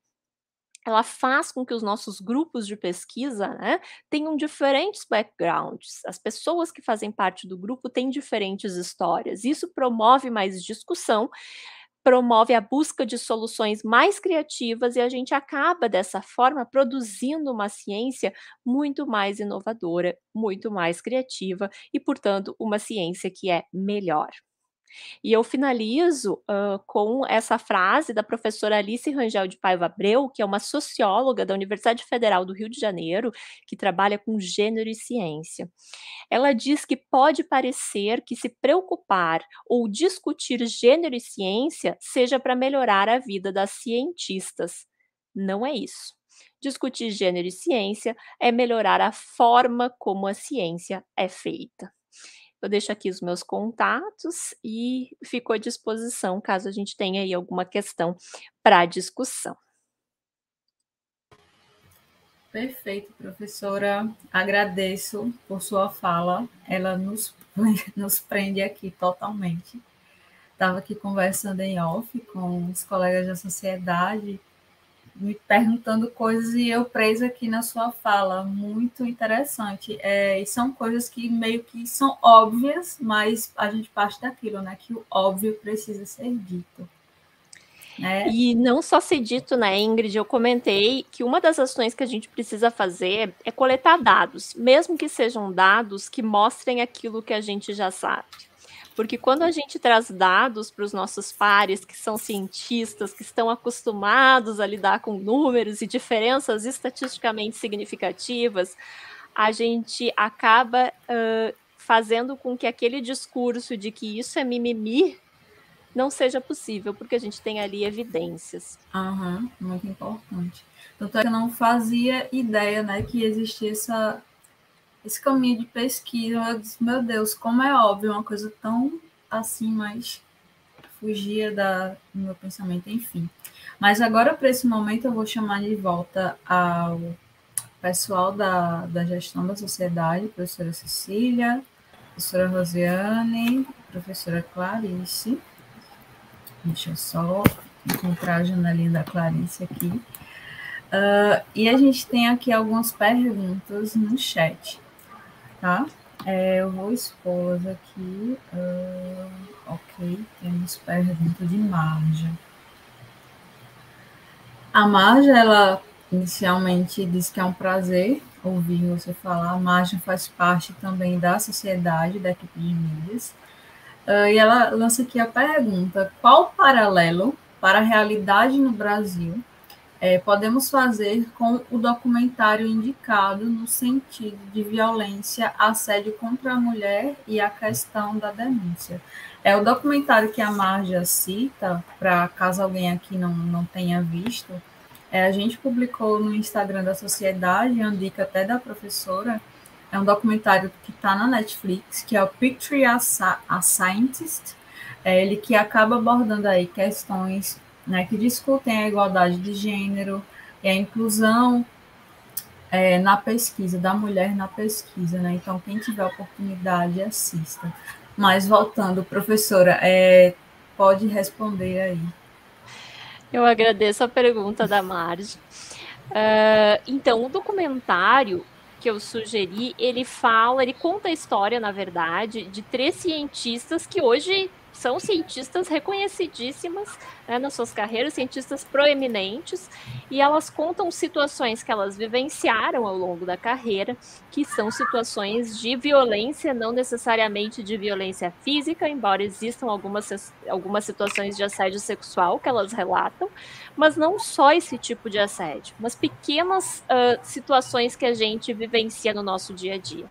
ela faz com que os nossos grupos de pesquisa né, tenham diferentes backgrounds. As pessoas que fazem parte do grupo têm diferentes histórias. Isso promove mais discussão, promove a busca de soluções mais criativas e a gente acaba, dessa forma, produzindo uma ciência muito mais inovadora, muito mais criativa e, portanto, uma ciência que é melhor. E eu finalizo uh, com essa frase da professora Alice Rangel de Paiva Abreu, que é uma socióloga da Universidade Federal do Rio de Janeiro, que trabalha com gênero e ciência. Ela diz que pode parecer que se preocupar ou discutir gênero e ciência seja para melhorar a vida das cientistas. Não é isso. Discutir gênero e ciência é melhorar a forma como a ciência é feita. Eu deixo aqui os meus contatos e fico à disposição caso a gente tenha aí alguma questão para discussão. Perfeito, professora. Agradeço por sua fala. Ela nos, nos prende aqui totalmente. Estava aqui conversando em off com os colegas da sociedade me perguntando coisas e eu preso aqui na sua fala. Muito interessante. É, e são coisas que meio que são óbvias, mas a gente parte daquilo, né? Que o óbvio precisa ser dito. Né? E não só ser dito, né, Ingrid? Eu comentei que uma das ações que a gente precisa fazer é coletar dados, mesmo que sejam dados que mostrem aquilo que a gente já sabe. Porque quando a gente traz dados para os nossos pares, que são cientistas, que estão acostumados a lidar com números e diferenças estatisticamente significativas, a gente acaba uh, fazendo com que aquele discurso de que isso é mimimi não seja possível, porque a gente tem ali evidências. Aham, muito importante. Tanto é que eu não fazia ideia né, que existia essa esse caminho de pesquisa, eu disse, meu Deus, como é óbvio, uma coisa tão assim, mas fugia da, do meu pensamento, enfim. Mas agora, para esse momento, eu vou chamar de volta ao pessoal da, da gestão da sociedade, professora Cecília, professora Rosiane, professora Clarice. Deixa eu só encontrar a janelinha da Clarice aqui. Uh, e a gente tem aqui algumas perguntas no chat tá? É, eu vou expor aqui. Uh, ok, temos pergunta de Marja. A Marja, ela inicialmente disse que é um prazer ouvir você falar. A Marja faz parte também da sociedade, da equipe de mídias. Uh, e ela lança aqui a pergunta: qual o paralelo para a realidade no Brasil é, podemos fazer com o documentário indicado no sentido de violência, assédio contra a mulher e a questão da denúncia. É o documentário que a Marja cita, para caso alguém aqui não, não tenha visto, é, a gente publicou no Instagram da Sociedade, é a dica até da professora, é um documentário que está na Netflix, que é o Picture a, Scientist, é ele que acaba abordando aí questões né, que discutem a igualdade de gênero e a inclusão é, na pesquisa, da mulher na pesquisa, né? Então, quem tiver oportunidade, assista. Mas voltando, professora, é, pode responder aí. Eu agradeço a pergunta da Marge. Uh, então, o documentário que eu sugeri, ele fala, ele conta a história, na verdade, de três cientistas que hoje são cientistas reconhecidíssimas né, nas suas carreiras, cientistas proeminentes, e elas contam situações que elas vivenciaram ao longo da carreira, que são situações de violência, não necessariamente de violência física, embora existam algumas, algumas situações de assédio sexual que elas relatam, mas não só esse tipo de assédio, mas pequenas uh, situações que a gente vivencia no nosso dia a dia.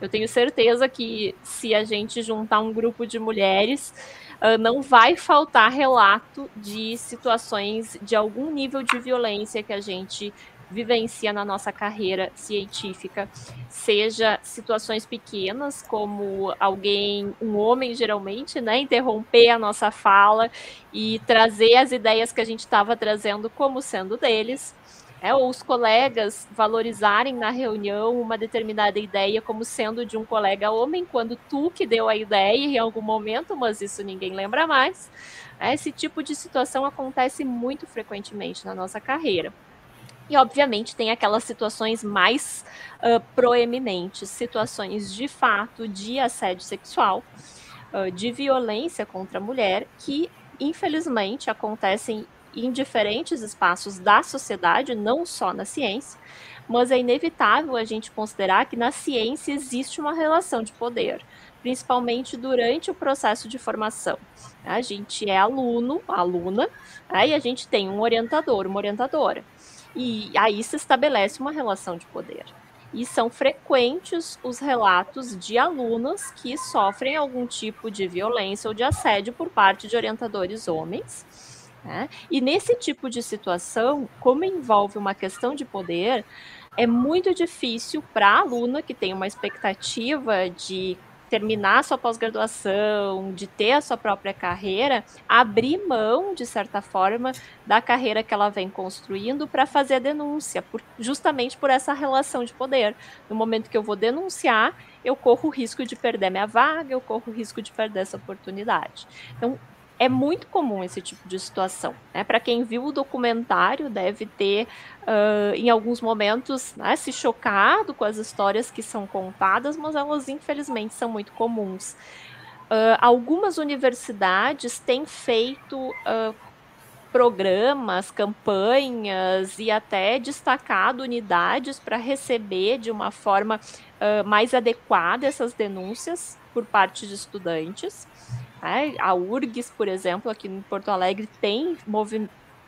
Eu tenho certeza que se a gente juntar um grupo de mulheres, uh, não vai faltar relato de situações de algum nível de violência que a gente vivencia na nossa carreira científica, seja situações pequenas, como alguém, um homem geralmente, né, interromper a nossa fala e trazer as ideias que a gente estava trazendo como sendo deles, é, ou os colegas valorizarem na reunião uma determinada ideia como sendo de um colega homem, quando tu que deu a ideia em algum momento, mas isso ninguém lembra mais. Né, esse tipo de situação acontece muito frequentemente na nossa carreira. E, obviamente, tem aquelas situações mais uh, proeminentes, situações de fato de assédio sexual, uh, de violência contra a mulher, que infelizmente acontecem em diferentes espaços da sociedade, não só na ciência, mas é inevitável a gente considerar que na ciência existe uma relação de poder, principalmente durante o processo de formação. A gente é aluno, aluna, aí né, a gente tem um orientador, uma orientadora, e aí se estabelece uma relação de poder. E são frequentes os relatos de alunas que sofrem algum tipo de violência ou de assédio por parte de orientadores homens, né? E nesse tipo de situação, como envolve uma questão de poder, é muito difícil para a aluna que tem uma expectativa de terminar a sua pós-graduação, de ter a sua própria carreira, abrir mão, de certa forma, da carreira que ela vem construindo para fazer a denúncia, por, justamente por essa relação de poder. No momento que eu vou denunciar, eu corro o risco de perder minha vaga, eu corro o risco de perder essa oportunidade. Então, é muito comum esse tipo de situação. Né? Para quem viu o documentário, deve ter, uh, em alguns momentos, né, se chocado com as histórias que são contadas, mas elas, infelizmente, são muito comuns. Uh, algumas universidades têm feito uh, programas, campanhas e até destacado unidades para receber de uma forma mais adequada essas denúncias por parte de estudantes. Né? A URGS, por exemplo, aqui em Porto Alegre, tem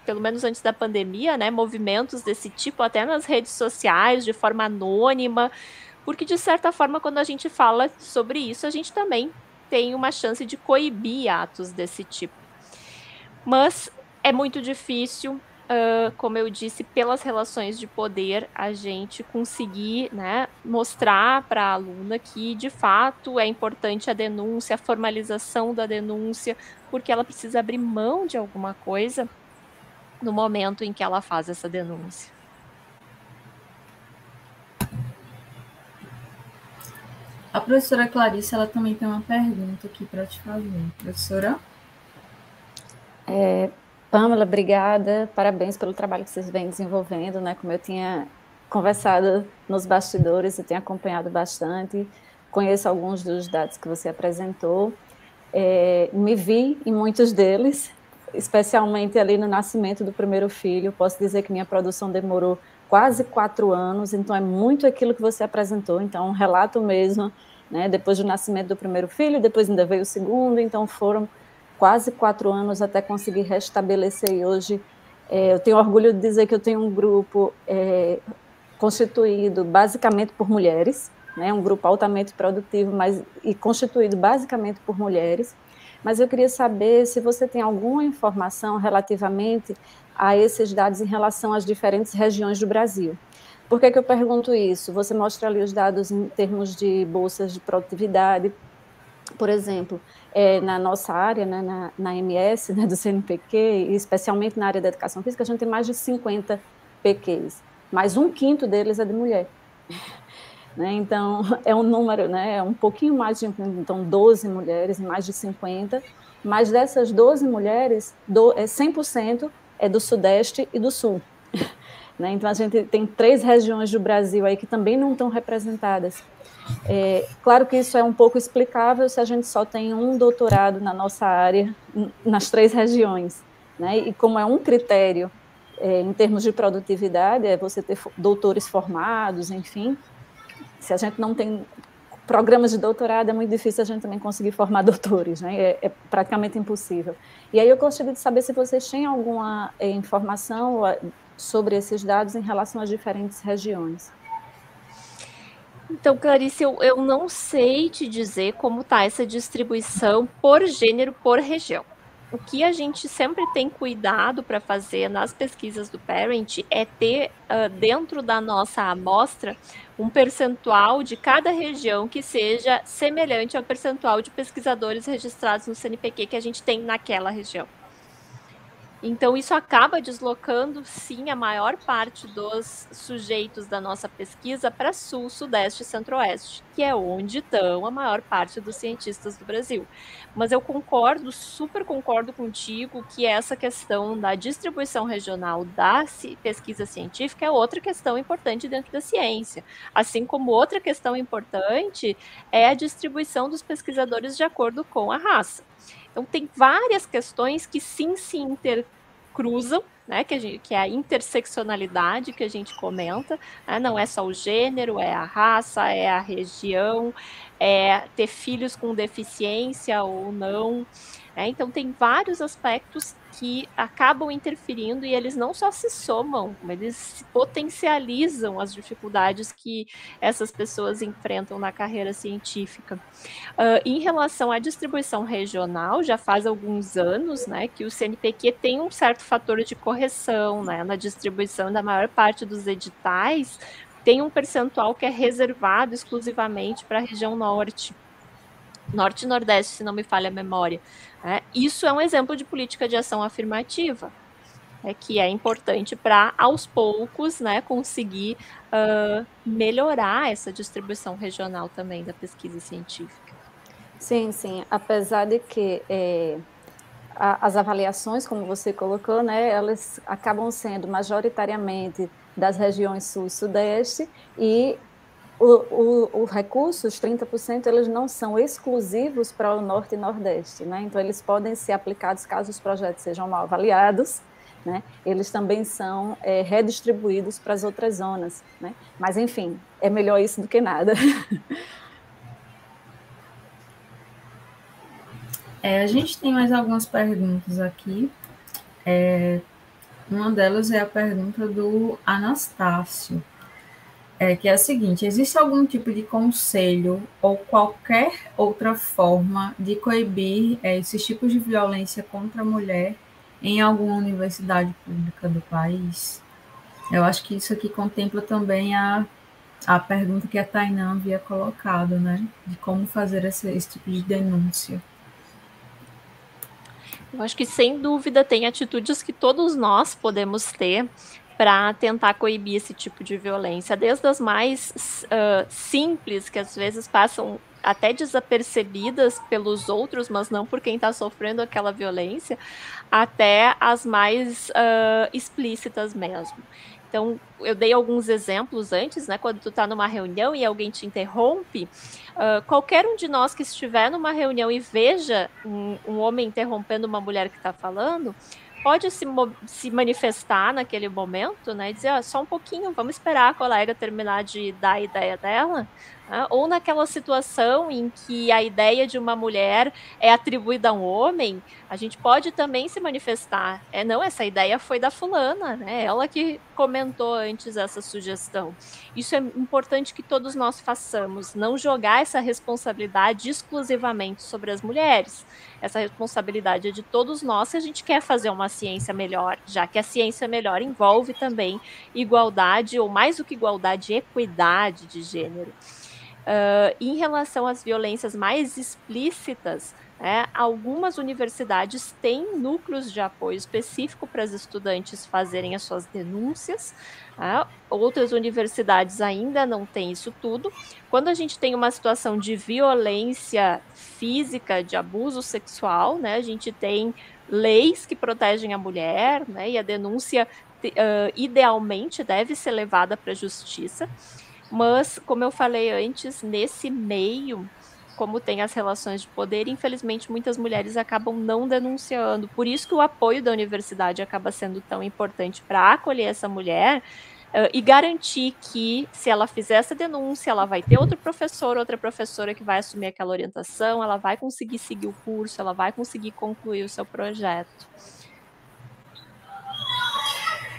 pelo menos antes da pandemia, né, movimentos desse tipo até nas redes sociais de forma anônima, porque de certa forma quando a gente fala sobre isso, a gente também tem uma chance de coibir atos desse tipo. Mas é muito difícil, uh, como eu disse, pelas relações de poder, a gente conseguir né, mostrar para a aluna que, de fato, é importante a denúncia, a formalização da denúncia, porque ela precisa abrir mão de alguma coisa no momento em que ela faz essa denúncia. A professora Clarice, ela também tem uma pergunta aqui para te fazer, professora. É, Pamela, obrigada, parabéns pelo trabalho que vocês vêm desenvolvendo, né? Como eu tinha conversado nos bastidores, eu tenho acompanhado bastante, conheço alguns dos dados que você apresentou, é, me vi em muitos deles, especialmente ali no nascimento do primeiro filho. Posso dizer que minha produção demorou quase quatro anos, então é muito aquilo que você apresentou. Então, é um relato mesmo, né? Depois do nascimento do primeiro filho, depois ainda veio o segundo, então foram quase quatro anos até conseguir restabelecer. E hoje é, eu tenho orgulho de dizer que eu tenho um grupo é, constituído basicamente por mulheres, né, um grupo altamente produtivo, mas e constituído basicamente por mulheres. Mas eu queria saber se você tem alguma informação relativamente a esses dados em relação às diferentes regiões do Brasil. Por que, que eu pergunto isso? Você mostra ali os dados em termos de bolsas de produtividade, por exemplo, é, na nossa área, né, na, na MS né, do CNPq, e especialmente na área da educação física, a gente tem mais de 50 PQs, mas um quinto deles é de mulher. Né, então, é um número, né, é um pouquinho mais de então, 12 mulheres, mais de 50, mas dessas 12 mulheres, do, é 100% é do Sudeste e do Sul. Né? Então, a gente tem três regiões do Brasil aí que também não estão representadas. É, claro que isso é um pouco explicável se a gente só tem um doutorado na nossa área, nas três regiões. Né? E como é um critério é, em termos de produtividade, é você ter doutores formados, enfim. Se a gente não tem programas de doutorado, é muito difícil a gente também conseguir formar doutores, né? É, é praticamente impossível. E aí eu gostaria de saber se vocês têm alguma é, informação sobre esses dados em relação às diferentes regiões? Então, Clarice, eu, eu não sei te dizer como está essa distribuição por gênero, por região. O que a gente sempre tem cuidado para fazer nas pesquisas do Parent é ter uh, dentro da nossa amostra um percentual de cada região que seja semelhante ao percentual de pesquisadores registrados no CNPq que a gente tem naquela região. Então, isso acaba deslocando, sim, a maior parte dos sujeitos da nossa pesquisa para Sul, Sudeste e Centro-Oeste, que é onde estão a maior parte dos cientistas do Brasil. Mas eu concordo, super concordo contigo, que essa questão da distribuição regional da pesquisa científica é outra questão importante dentro da ciência. Assim como outra questão importante é a distribuição dos pesquisadores de acordo com a raça. Então, tem várias questões que sim se intercruzam, né, que, a gente, que é a interseccionalidade que a gente comenta, né, não é só o gênero, é a raça, é a região, é ter filhos com deficiência ou não, é, então, tem vários aspectos que acabam interferindo e eles não só se somam, mas eles potencializam as dificuldades que essas pessoas enfrentam na carreira científica. Uh, em relação à distribuição regional, já faz alguns anos né, que o CNPq tem um certo fator de correção né, na distribuição da maior parte dos editais, tem um percentual que é reservado exclusivamente para a região norte norte e nordeste, se não me falha a memória. Né? Isso é um exemplo de política de ação afirmativa, né, que é importante para, aos poucos, né, conseguir uh, melhorar essa distribuição regional também da pesquisa científica. Sim, sim. Apesar de que é, a, as avaliações, como você colocou, né, elas acabam sendo majoritariamente das regiões sul e sudeste e o, o, recurso, os 30%, eles não são exclusivos para o Norte e Nordeste, né? Então, eles podem ser aplicados caso os projetos sejam mal avaliados, né? Eles também são é, redistribuídos para as outras zonas, né? Mas, enfim, é melhor isso do que nada. É, a gente tem mais algumas perguntas aqui. É, uma delas é a pergunta do Anastácio é, que é a seguinte: existe algum tipo de conselho ou qualquer outra forma de coibir é, esses tipos de violência contra a mulher em alguma universidade pública do país? Eu acho que isso aqui contempla também a, a pergunta que a Tainã havia colocado, né? De como fazer esse, esse tipo de denúncia. Eu acho que sem dúvida tem atitudes que todos nós podemos ter para tentar coibir esse tipo de violência, desde as mais uh, simples, que às vezes passam até desapercebidas pelos outros, mas não por quem está sofrendo aquela violência, até as mais uh, explícitas mesmo. Então, eu dei alguns exemplos antes, né? Quando tu está numa reunião e alguém te interrompe, uh, qualquer um de nós que estiver numa reunião e veja um, um homem interrompendo uma mulher que está falando, pode se, se manifestar naquele momento, né? E dizer, ó, só um pouquinho, vamos esperar a colega terminar de dar a ideia dela né? Ou naquela situação em que a ideia de uma mulher é atribuída a um homem, a gente pode também se manifestar. É, não, essa ideia foi da fulana, né? Ela que comentou antes essa sugestão. Isso é importante que todos nós façamos, não jogar essa responsabilidade exclusivamente sobre as mulheres. Essa responsabilidade é de todos nós se a gente quer fazer uma ciência melhor, já que a ciência melhor envolve também igualdade, ou mais do que igualdade, equidade de gênero. Uh, em relação às violências mais explícitas, né, algumas universidades têm núcleos de apoio específico para as estudantes fazerem as suas denúncias, né, outras universidades ainda não têm isso tudo. Quando a gente tem uma situação de violência física, de abuso sexual, né, a gente tem leis que protegem a mulher, né, e a denúncia, uh, idealmente, deve ser levada para a justiça. Mas, como eu falei antes, nesse meio, como tem as relações de poder, infelizmente muitas mulheres acabam não denunciando. Por isso que o apoio da universidade acaba sendo tão importante para acolher essa mulher Uh, e garantir que, se ela fizer essa denúncia, ela vai ter outro professor, outra professora que vai assumir aquela orientação, ela vai conseguir seguir o curso, ela vai conseguir concluir o seu projeto.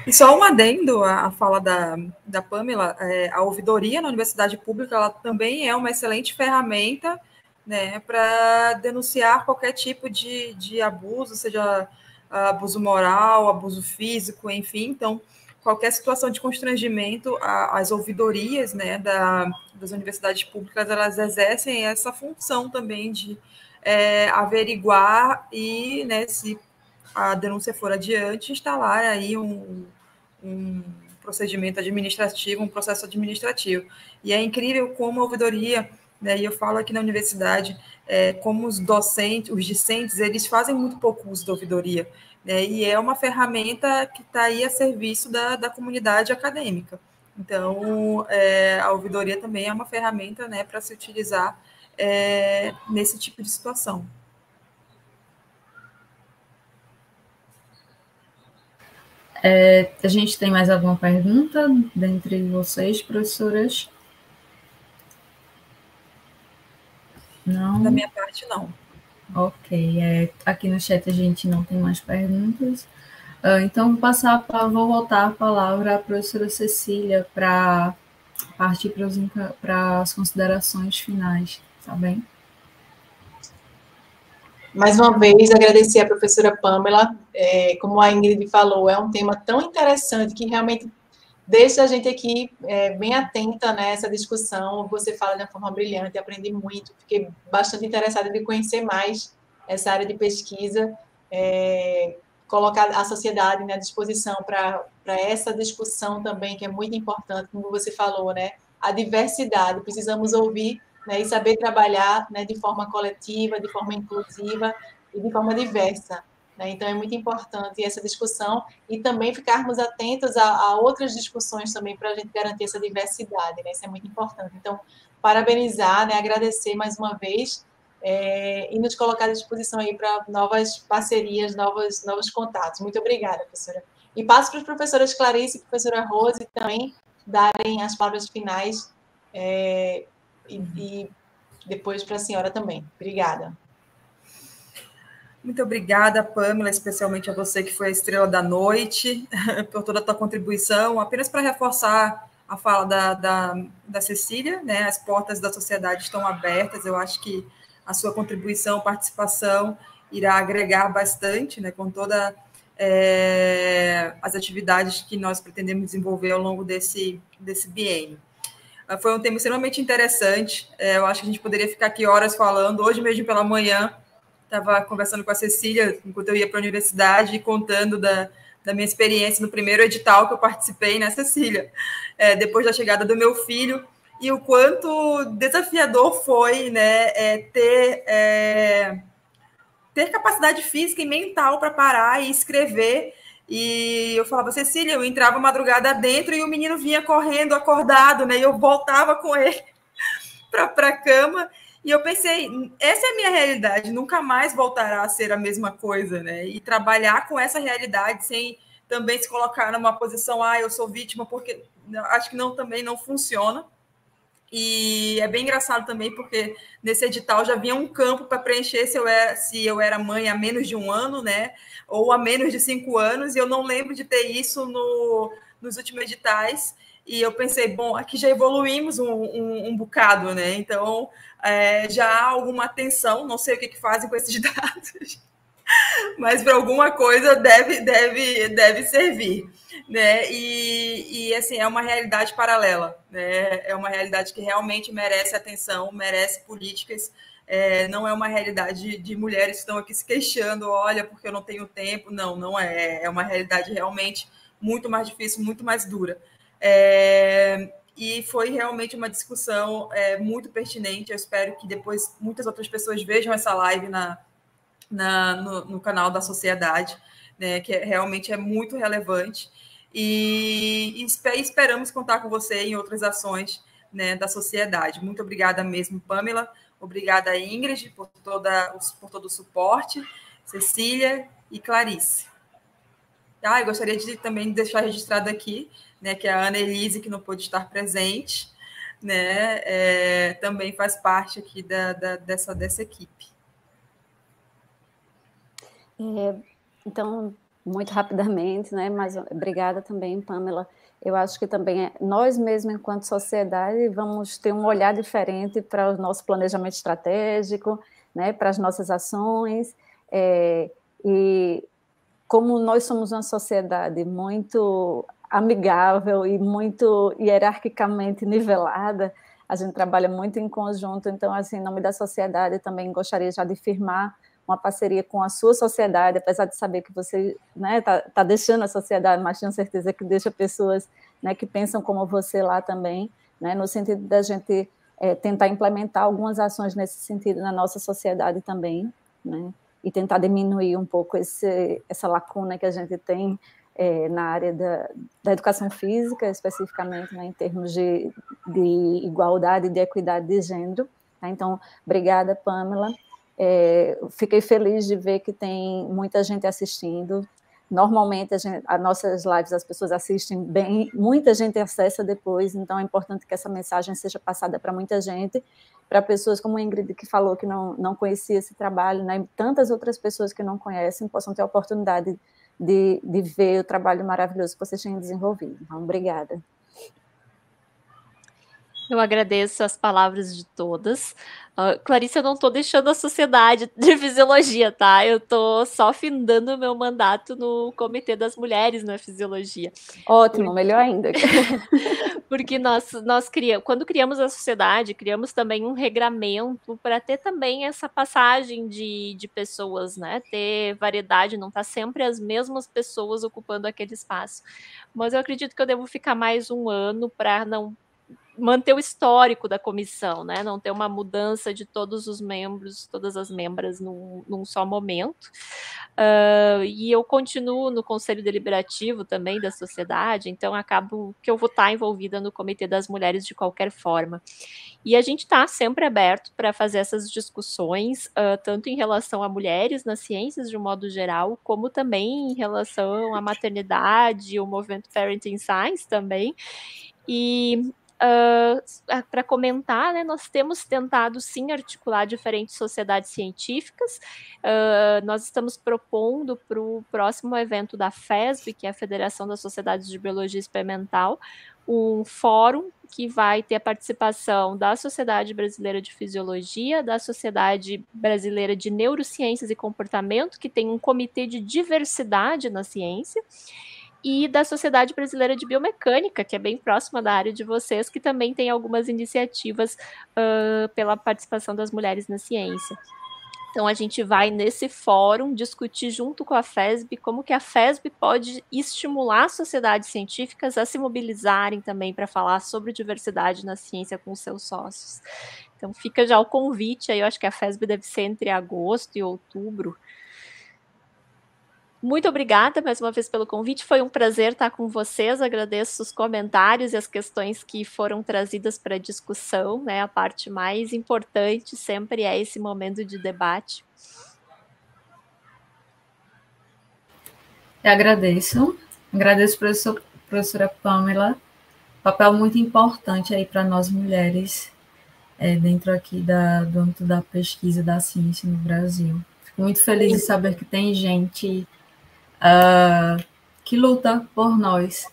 E só um adendo à fala da, da Pamela, é, a ouvidoria na universidade pública ela também é uma excelente ferramenta né, para denunciar qualquer tipo de, de abuso, seja ah, abuso moral, abuso físico, enfim. Então, qualquer situação de constrangimento, a, as ouvidorias né, da, das universidades públicas elas exercem essa função também de é, averiguar e, né, se a denúncia for adiante, instalar aí um, um procedimento administrativo, um processo administrativo. E é incrível como a ouvidoria, né, e eu falo aqui na universidade, é, como os docentes, os discentes, eles fazem muito pouco uso da ouvidoria, né, e é uma ferramenta que está aí a serviço da, da comunidade acadêmica. Então, é, a ouvidoria também é uma ferramenta né, para se utilizar é, nesse tipo de situação. É, a gente tem mais alguma pergunta dentre vocês, professoras? Não? Da minha parte, não. Ok. É, aqui no chat a gente não tem mais perguntas. Ah, então, vou passar pra, vou voltar a palavra à professora Cecília para partir para as considerações finais, tá bem? Mais uma vez, agradecer à professora Pamela. É, como a Ingrid falou, é um tema tão interessante que realmente deixa a gente aqui é, bem atenta nessa né, discussão. Você fala de uma forma brilhante, aprendi muito, fiquei bastante interessada de conhecer mais essa área de pesquisa, é, colocar a sociedade né, à disposição para essa discussão também, que é muito importante, como você falou, né? A diversidade, precisamos ouvir né, e saber trabalhar né, de forma coletiva, de forma inclusiva e de forma diversa. Né? Então, é muito importante essa discussão e também ficarmos atentos a, a outras discussões também para a gente garantir essa diversidade. Né? Isso é muito importante. Então, parabenizar, né, agradecer mais uma vez é, e nos colocar à disposição aí para novas parcerias, novos, novos contatos. Muito obrigada, professora. E passo para as professoras Clarice e professora Rose também darem as palavras finais é, e, e depois para a senhora também. Obrigada. Muito obrigada, Pamela, especialmente a você que foi a estrela da noite, por toda a sua contribuição. Apenas para reforçar a fala da, da, da, Cecília, né? as portas da sociedade estão abertas, eu acho que a sua contribuição, participação irá agregar bastante né? com todas é, as atividades que nós pretendemos desenvolver ao longo desse, desse biênio. Ah, foi um tema extremamente interessante. É, eu acho que a gente poderia ficar aqui horas falando. Hoje mesmo pela manhã, estava conversando com a Cecília enquanto eu ia para a universidade e contando da, da minha experiência no primeiro edital que eu participei, né, Cecília? É, depois da chegada do meu filho. E o quanto desafiador foi né, é, ter, é, ter capacidade física e mental para parar e escrever e eu falava, Cecília, eu entrava madrugada dentro e o menino vinha correndo, acordado, né? E eu voltava com ele para a cama. E eu pensei, essa é a minha realidade, nunca mais voltará a ser a mesma coisa, né? E trabalhar com essa realidade sem também se colocar numa posição, ah, eu sou vítima, porque né, acho que não também não funciona. E é bem engraçado também, porque nesse edital já vinha um campo para preencher se eu, era, é, se eu era mãe há menos de um ano, né? Ou há menos de cinco anos, e eu não lembro de ter isso no, nos últimos editais. E eu pensei, bom, aqui já evoluímos um, um, um bocado, né? Então, é, já há alguma atenção, não sei o que, que fazem com esses dados mas para alguma coisa deve, deve, deve servir. Né? E, e assim é uma realidade paralela, né? é uma realidade que realmente merece atenção, merece políticas. É, não é uma realidade de mulheres que estão aqui se queixando, olha, porque eu não tenho tempo. Não, não é. É uma realidade realmente muito mais difícil, muito mais dura. É, e foi realmente uma discussão é, muito pertinente. Eu espero que depois muitas outras pessoas vejam essa live na, na, no, no, canal da sociedade, né, que é, realmente é muito relevante. E, e, esperamos contar com você em outras ações né, da sociedade. Muito obrigada mesmo, Pamela. Obrigada, Ingrid, por, toda, por todo o suporte, Cecília e Clarice. Ah, eu gostaria de também deixar registrado aqui né, que a Ana Elise, que não pôde estar presente, né, é, também faz parte aqui da, da, dessa, dessa equipe. É, então, muito rapidamente, né? Mas obrigada também, Pamela. Eu acho que também é, nós mesmos, enquanto sociedade, vamos ter um olhar diferente para o nosso planejamento estratégico, né? Para as nossas ações é, e como nós somos uma sociedade muito amigável e muito hierarquicamente nivelada, a gente trabalha muito em conjunto. Então, assim, em nome da sociedade, também gostaria já de firmar uma parceria com a sua sociedade, apesar de saber que você está né, tá, tá deixando a sociedade, mas tenho certeza que deixa pessoas né, que pensam como você lá também, né, no sentido da gente é, tentar implementar algumas ações nesse sentido na nossa sociedade também, né, e tentar diminuir um pouco esse, essa lacuna que a gente tem é, na área da, da, educação física, especificamente né, em termos de, de igualdade e de equidade de gênero. Tá? Então, obrigada, Pamela. É, fiquei feliz de ver que tem muita gente assistindo. Normalmente, a gente, as nossas lives as pessoas assistem bem, muita gente acessa depois, então é importante que essa mensagem seja passada para muita gente, para pessoas como a Ingrid, que falou que não, não conhecia esse trabalho, né? e tantas outras pessoas que não conhecem possam ter a oportunidade de, de ver o trabalho maravilhoso que vocês têm desenvolvido. Então, obrigada. Eu agradeço as palavras de todas. Uh, ah, Clarice, eu não estou deixando a sociedade de fisiologia, tá? Eu estou só findando o meu mandato no Comitê das Mulheres na Fisiologia. Ótimo, Porque... melhor ainda. Porque nós, nós criamos, quando criamos a sociedade, criamos também um regramento para ter também essa passagem de, de pessoas, né? Ter variedade, não tá sempre as mesmas pessoas ocupando aquele espaço. Mas eu acredito que eu devo ficar mais um ano para não manter o histórico da comissão, né? Não ter uma mudança de todos os membros, todas as membras num, num só momento. Uh, e eu continuo no conselho deliberativo também da sociedade, então acabo que eu vou estar envolvida no comitê das mulheres de qualquer forma. E a gente está sempre aberto para fazer essas discussões, uh, tanto em relação a mulheres nas ciências de um modo geral, como também em relação à maternidade, o movimento Parenting Science também. E uh, ah, ah, para comentar, né, nós temos tentado sim articular diferentes sociedades científicas. Uh, nós estamos propondo para o próximo evento da FESB, que é a Federação das Sociedades de Biologia Experimental, um fórum que vai ter a participação da Sociedade Brasileira de Fisiologia, da Sociedade Brasileira de Neurociências e Comportamento, que tem um comitê de diversidade na ciência, e da Sociedade Brasileira de Biomecânica, que é bem próxima da área de vocês, que também tem algumas iniciativas uh, pela participação das mulheres na ciência. Então a gente vai nesse fórum discutir junto com a FESB como que a FESB pode estimular sociedades científicas a se mobilizarem também para falar sobre diversidade na ciência com seus sócios. Então fica já o convite aí, eu acho que a FESB deve ser entre agosto e outubro, muito obrigada mais uma vez pelo convite. Foi um prazer estar com vocês. Agradeço os comentários e as questões que foram trazidas para discussão. Né? A parte mais importante sempre é esse momento de debate. Eu agradeço. Agradeço, professor, professora Pamela. Papel muito importante aí para nós mulheres é, dentro aqui da, do âmbito da pesquisa da ciência no Brasil. Fico muito feliz de saber que tem gente uh, que luta por nós.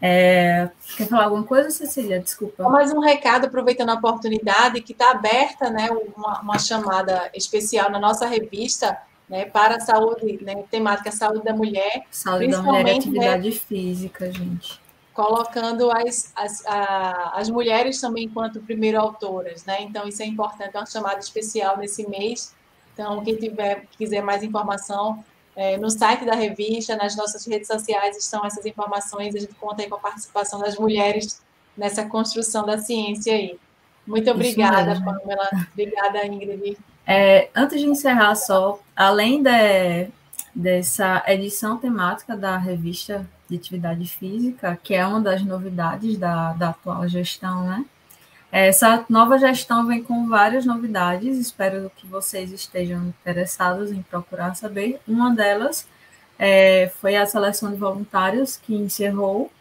É, quer falar alguma coisa, Cecília? Desculpa. Mais um recado, aproveitando a oportunidade, que está aberta né, uma, uma, chamada especial na nossa revista né, para a saúde, né, temática saúde da mulher. Saúde da mulher e atividade né, física, gente. Colocando as, as, a, as mulheres também enquanto primeiro autoras, né? Então, isso é importante, é uma chamada especial nesse mês. Então, quem tiver, quiser mais informação, é, no site da revista, nas nossas redes sociais estão essas informações. A gente conta aí com a participação das mulheres nessa construção da ciência aí. Muito obrigada, Pamela. Obrigada, Ingrid. É, antes de encerrar, só, além de, dessa edição temática da revista de atividade física, que é uma das novidades da, da atual gestão, né? Essa nova gestão vem com várias novidades, espero que vocês estejam interessados em procurar saber. Uma delas é, foi a seleção de voluntários que encerrou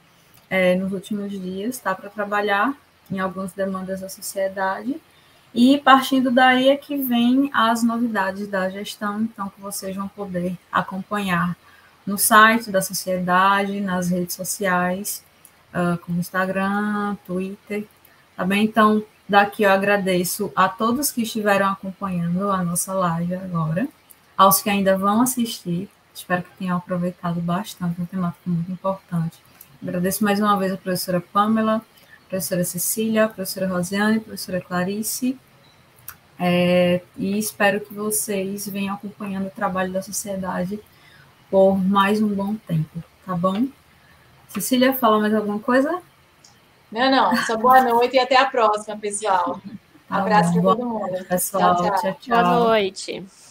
é, nos últimos dias, está para trabalhar em algumas demandas da sociedade. E partindo daí é que vem as novidades da gestão, então que vocês vão poder acompanhar no site da sociedade, nas redes sociais, ah, como Instagram, Twitter Tá bem? Então, daqui eu agradeço a todos que estiveram acompanhando a nossa live agora, aos que ainda vão assistir. Espero que tenham aproveitado bastante, uma temática muito importante. Agradeço mais uma vez a professora Pamela, a professora Cecília, a professora Rosiane, a professora Clarice. É, e espero que vocês venham acompanhando o trabalho da sociedade por mais um bom tempo, tá bom? Cecília, fala mais alguma coisa? Não, não. Só boa noite e até a próxima, pessoal. Tá Abraço para todo mundo. Pessoal, tchau, tchau. tchau. Boa noite.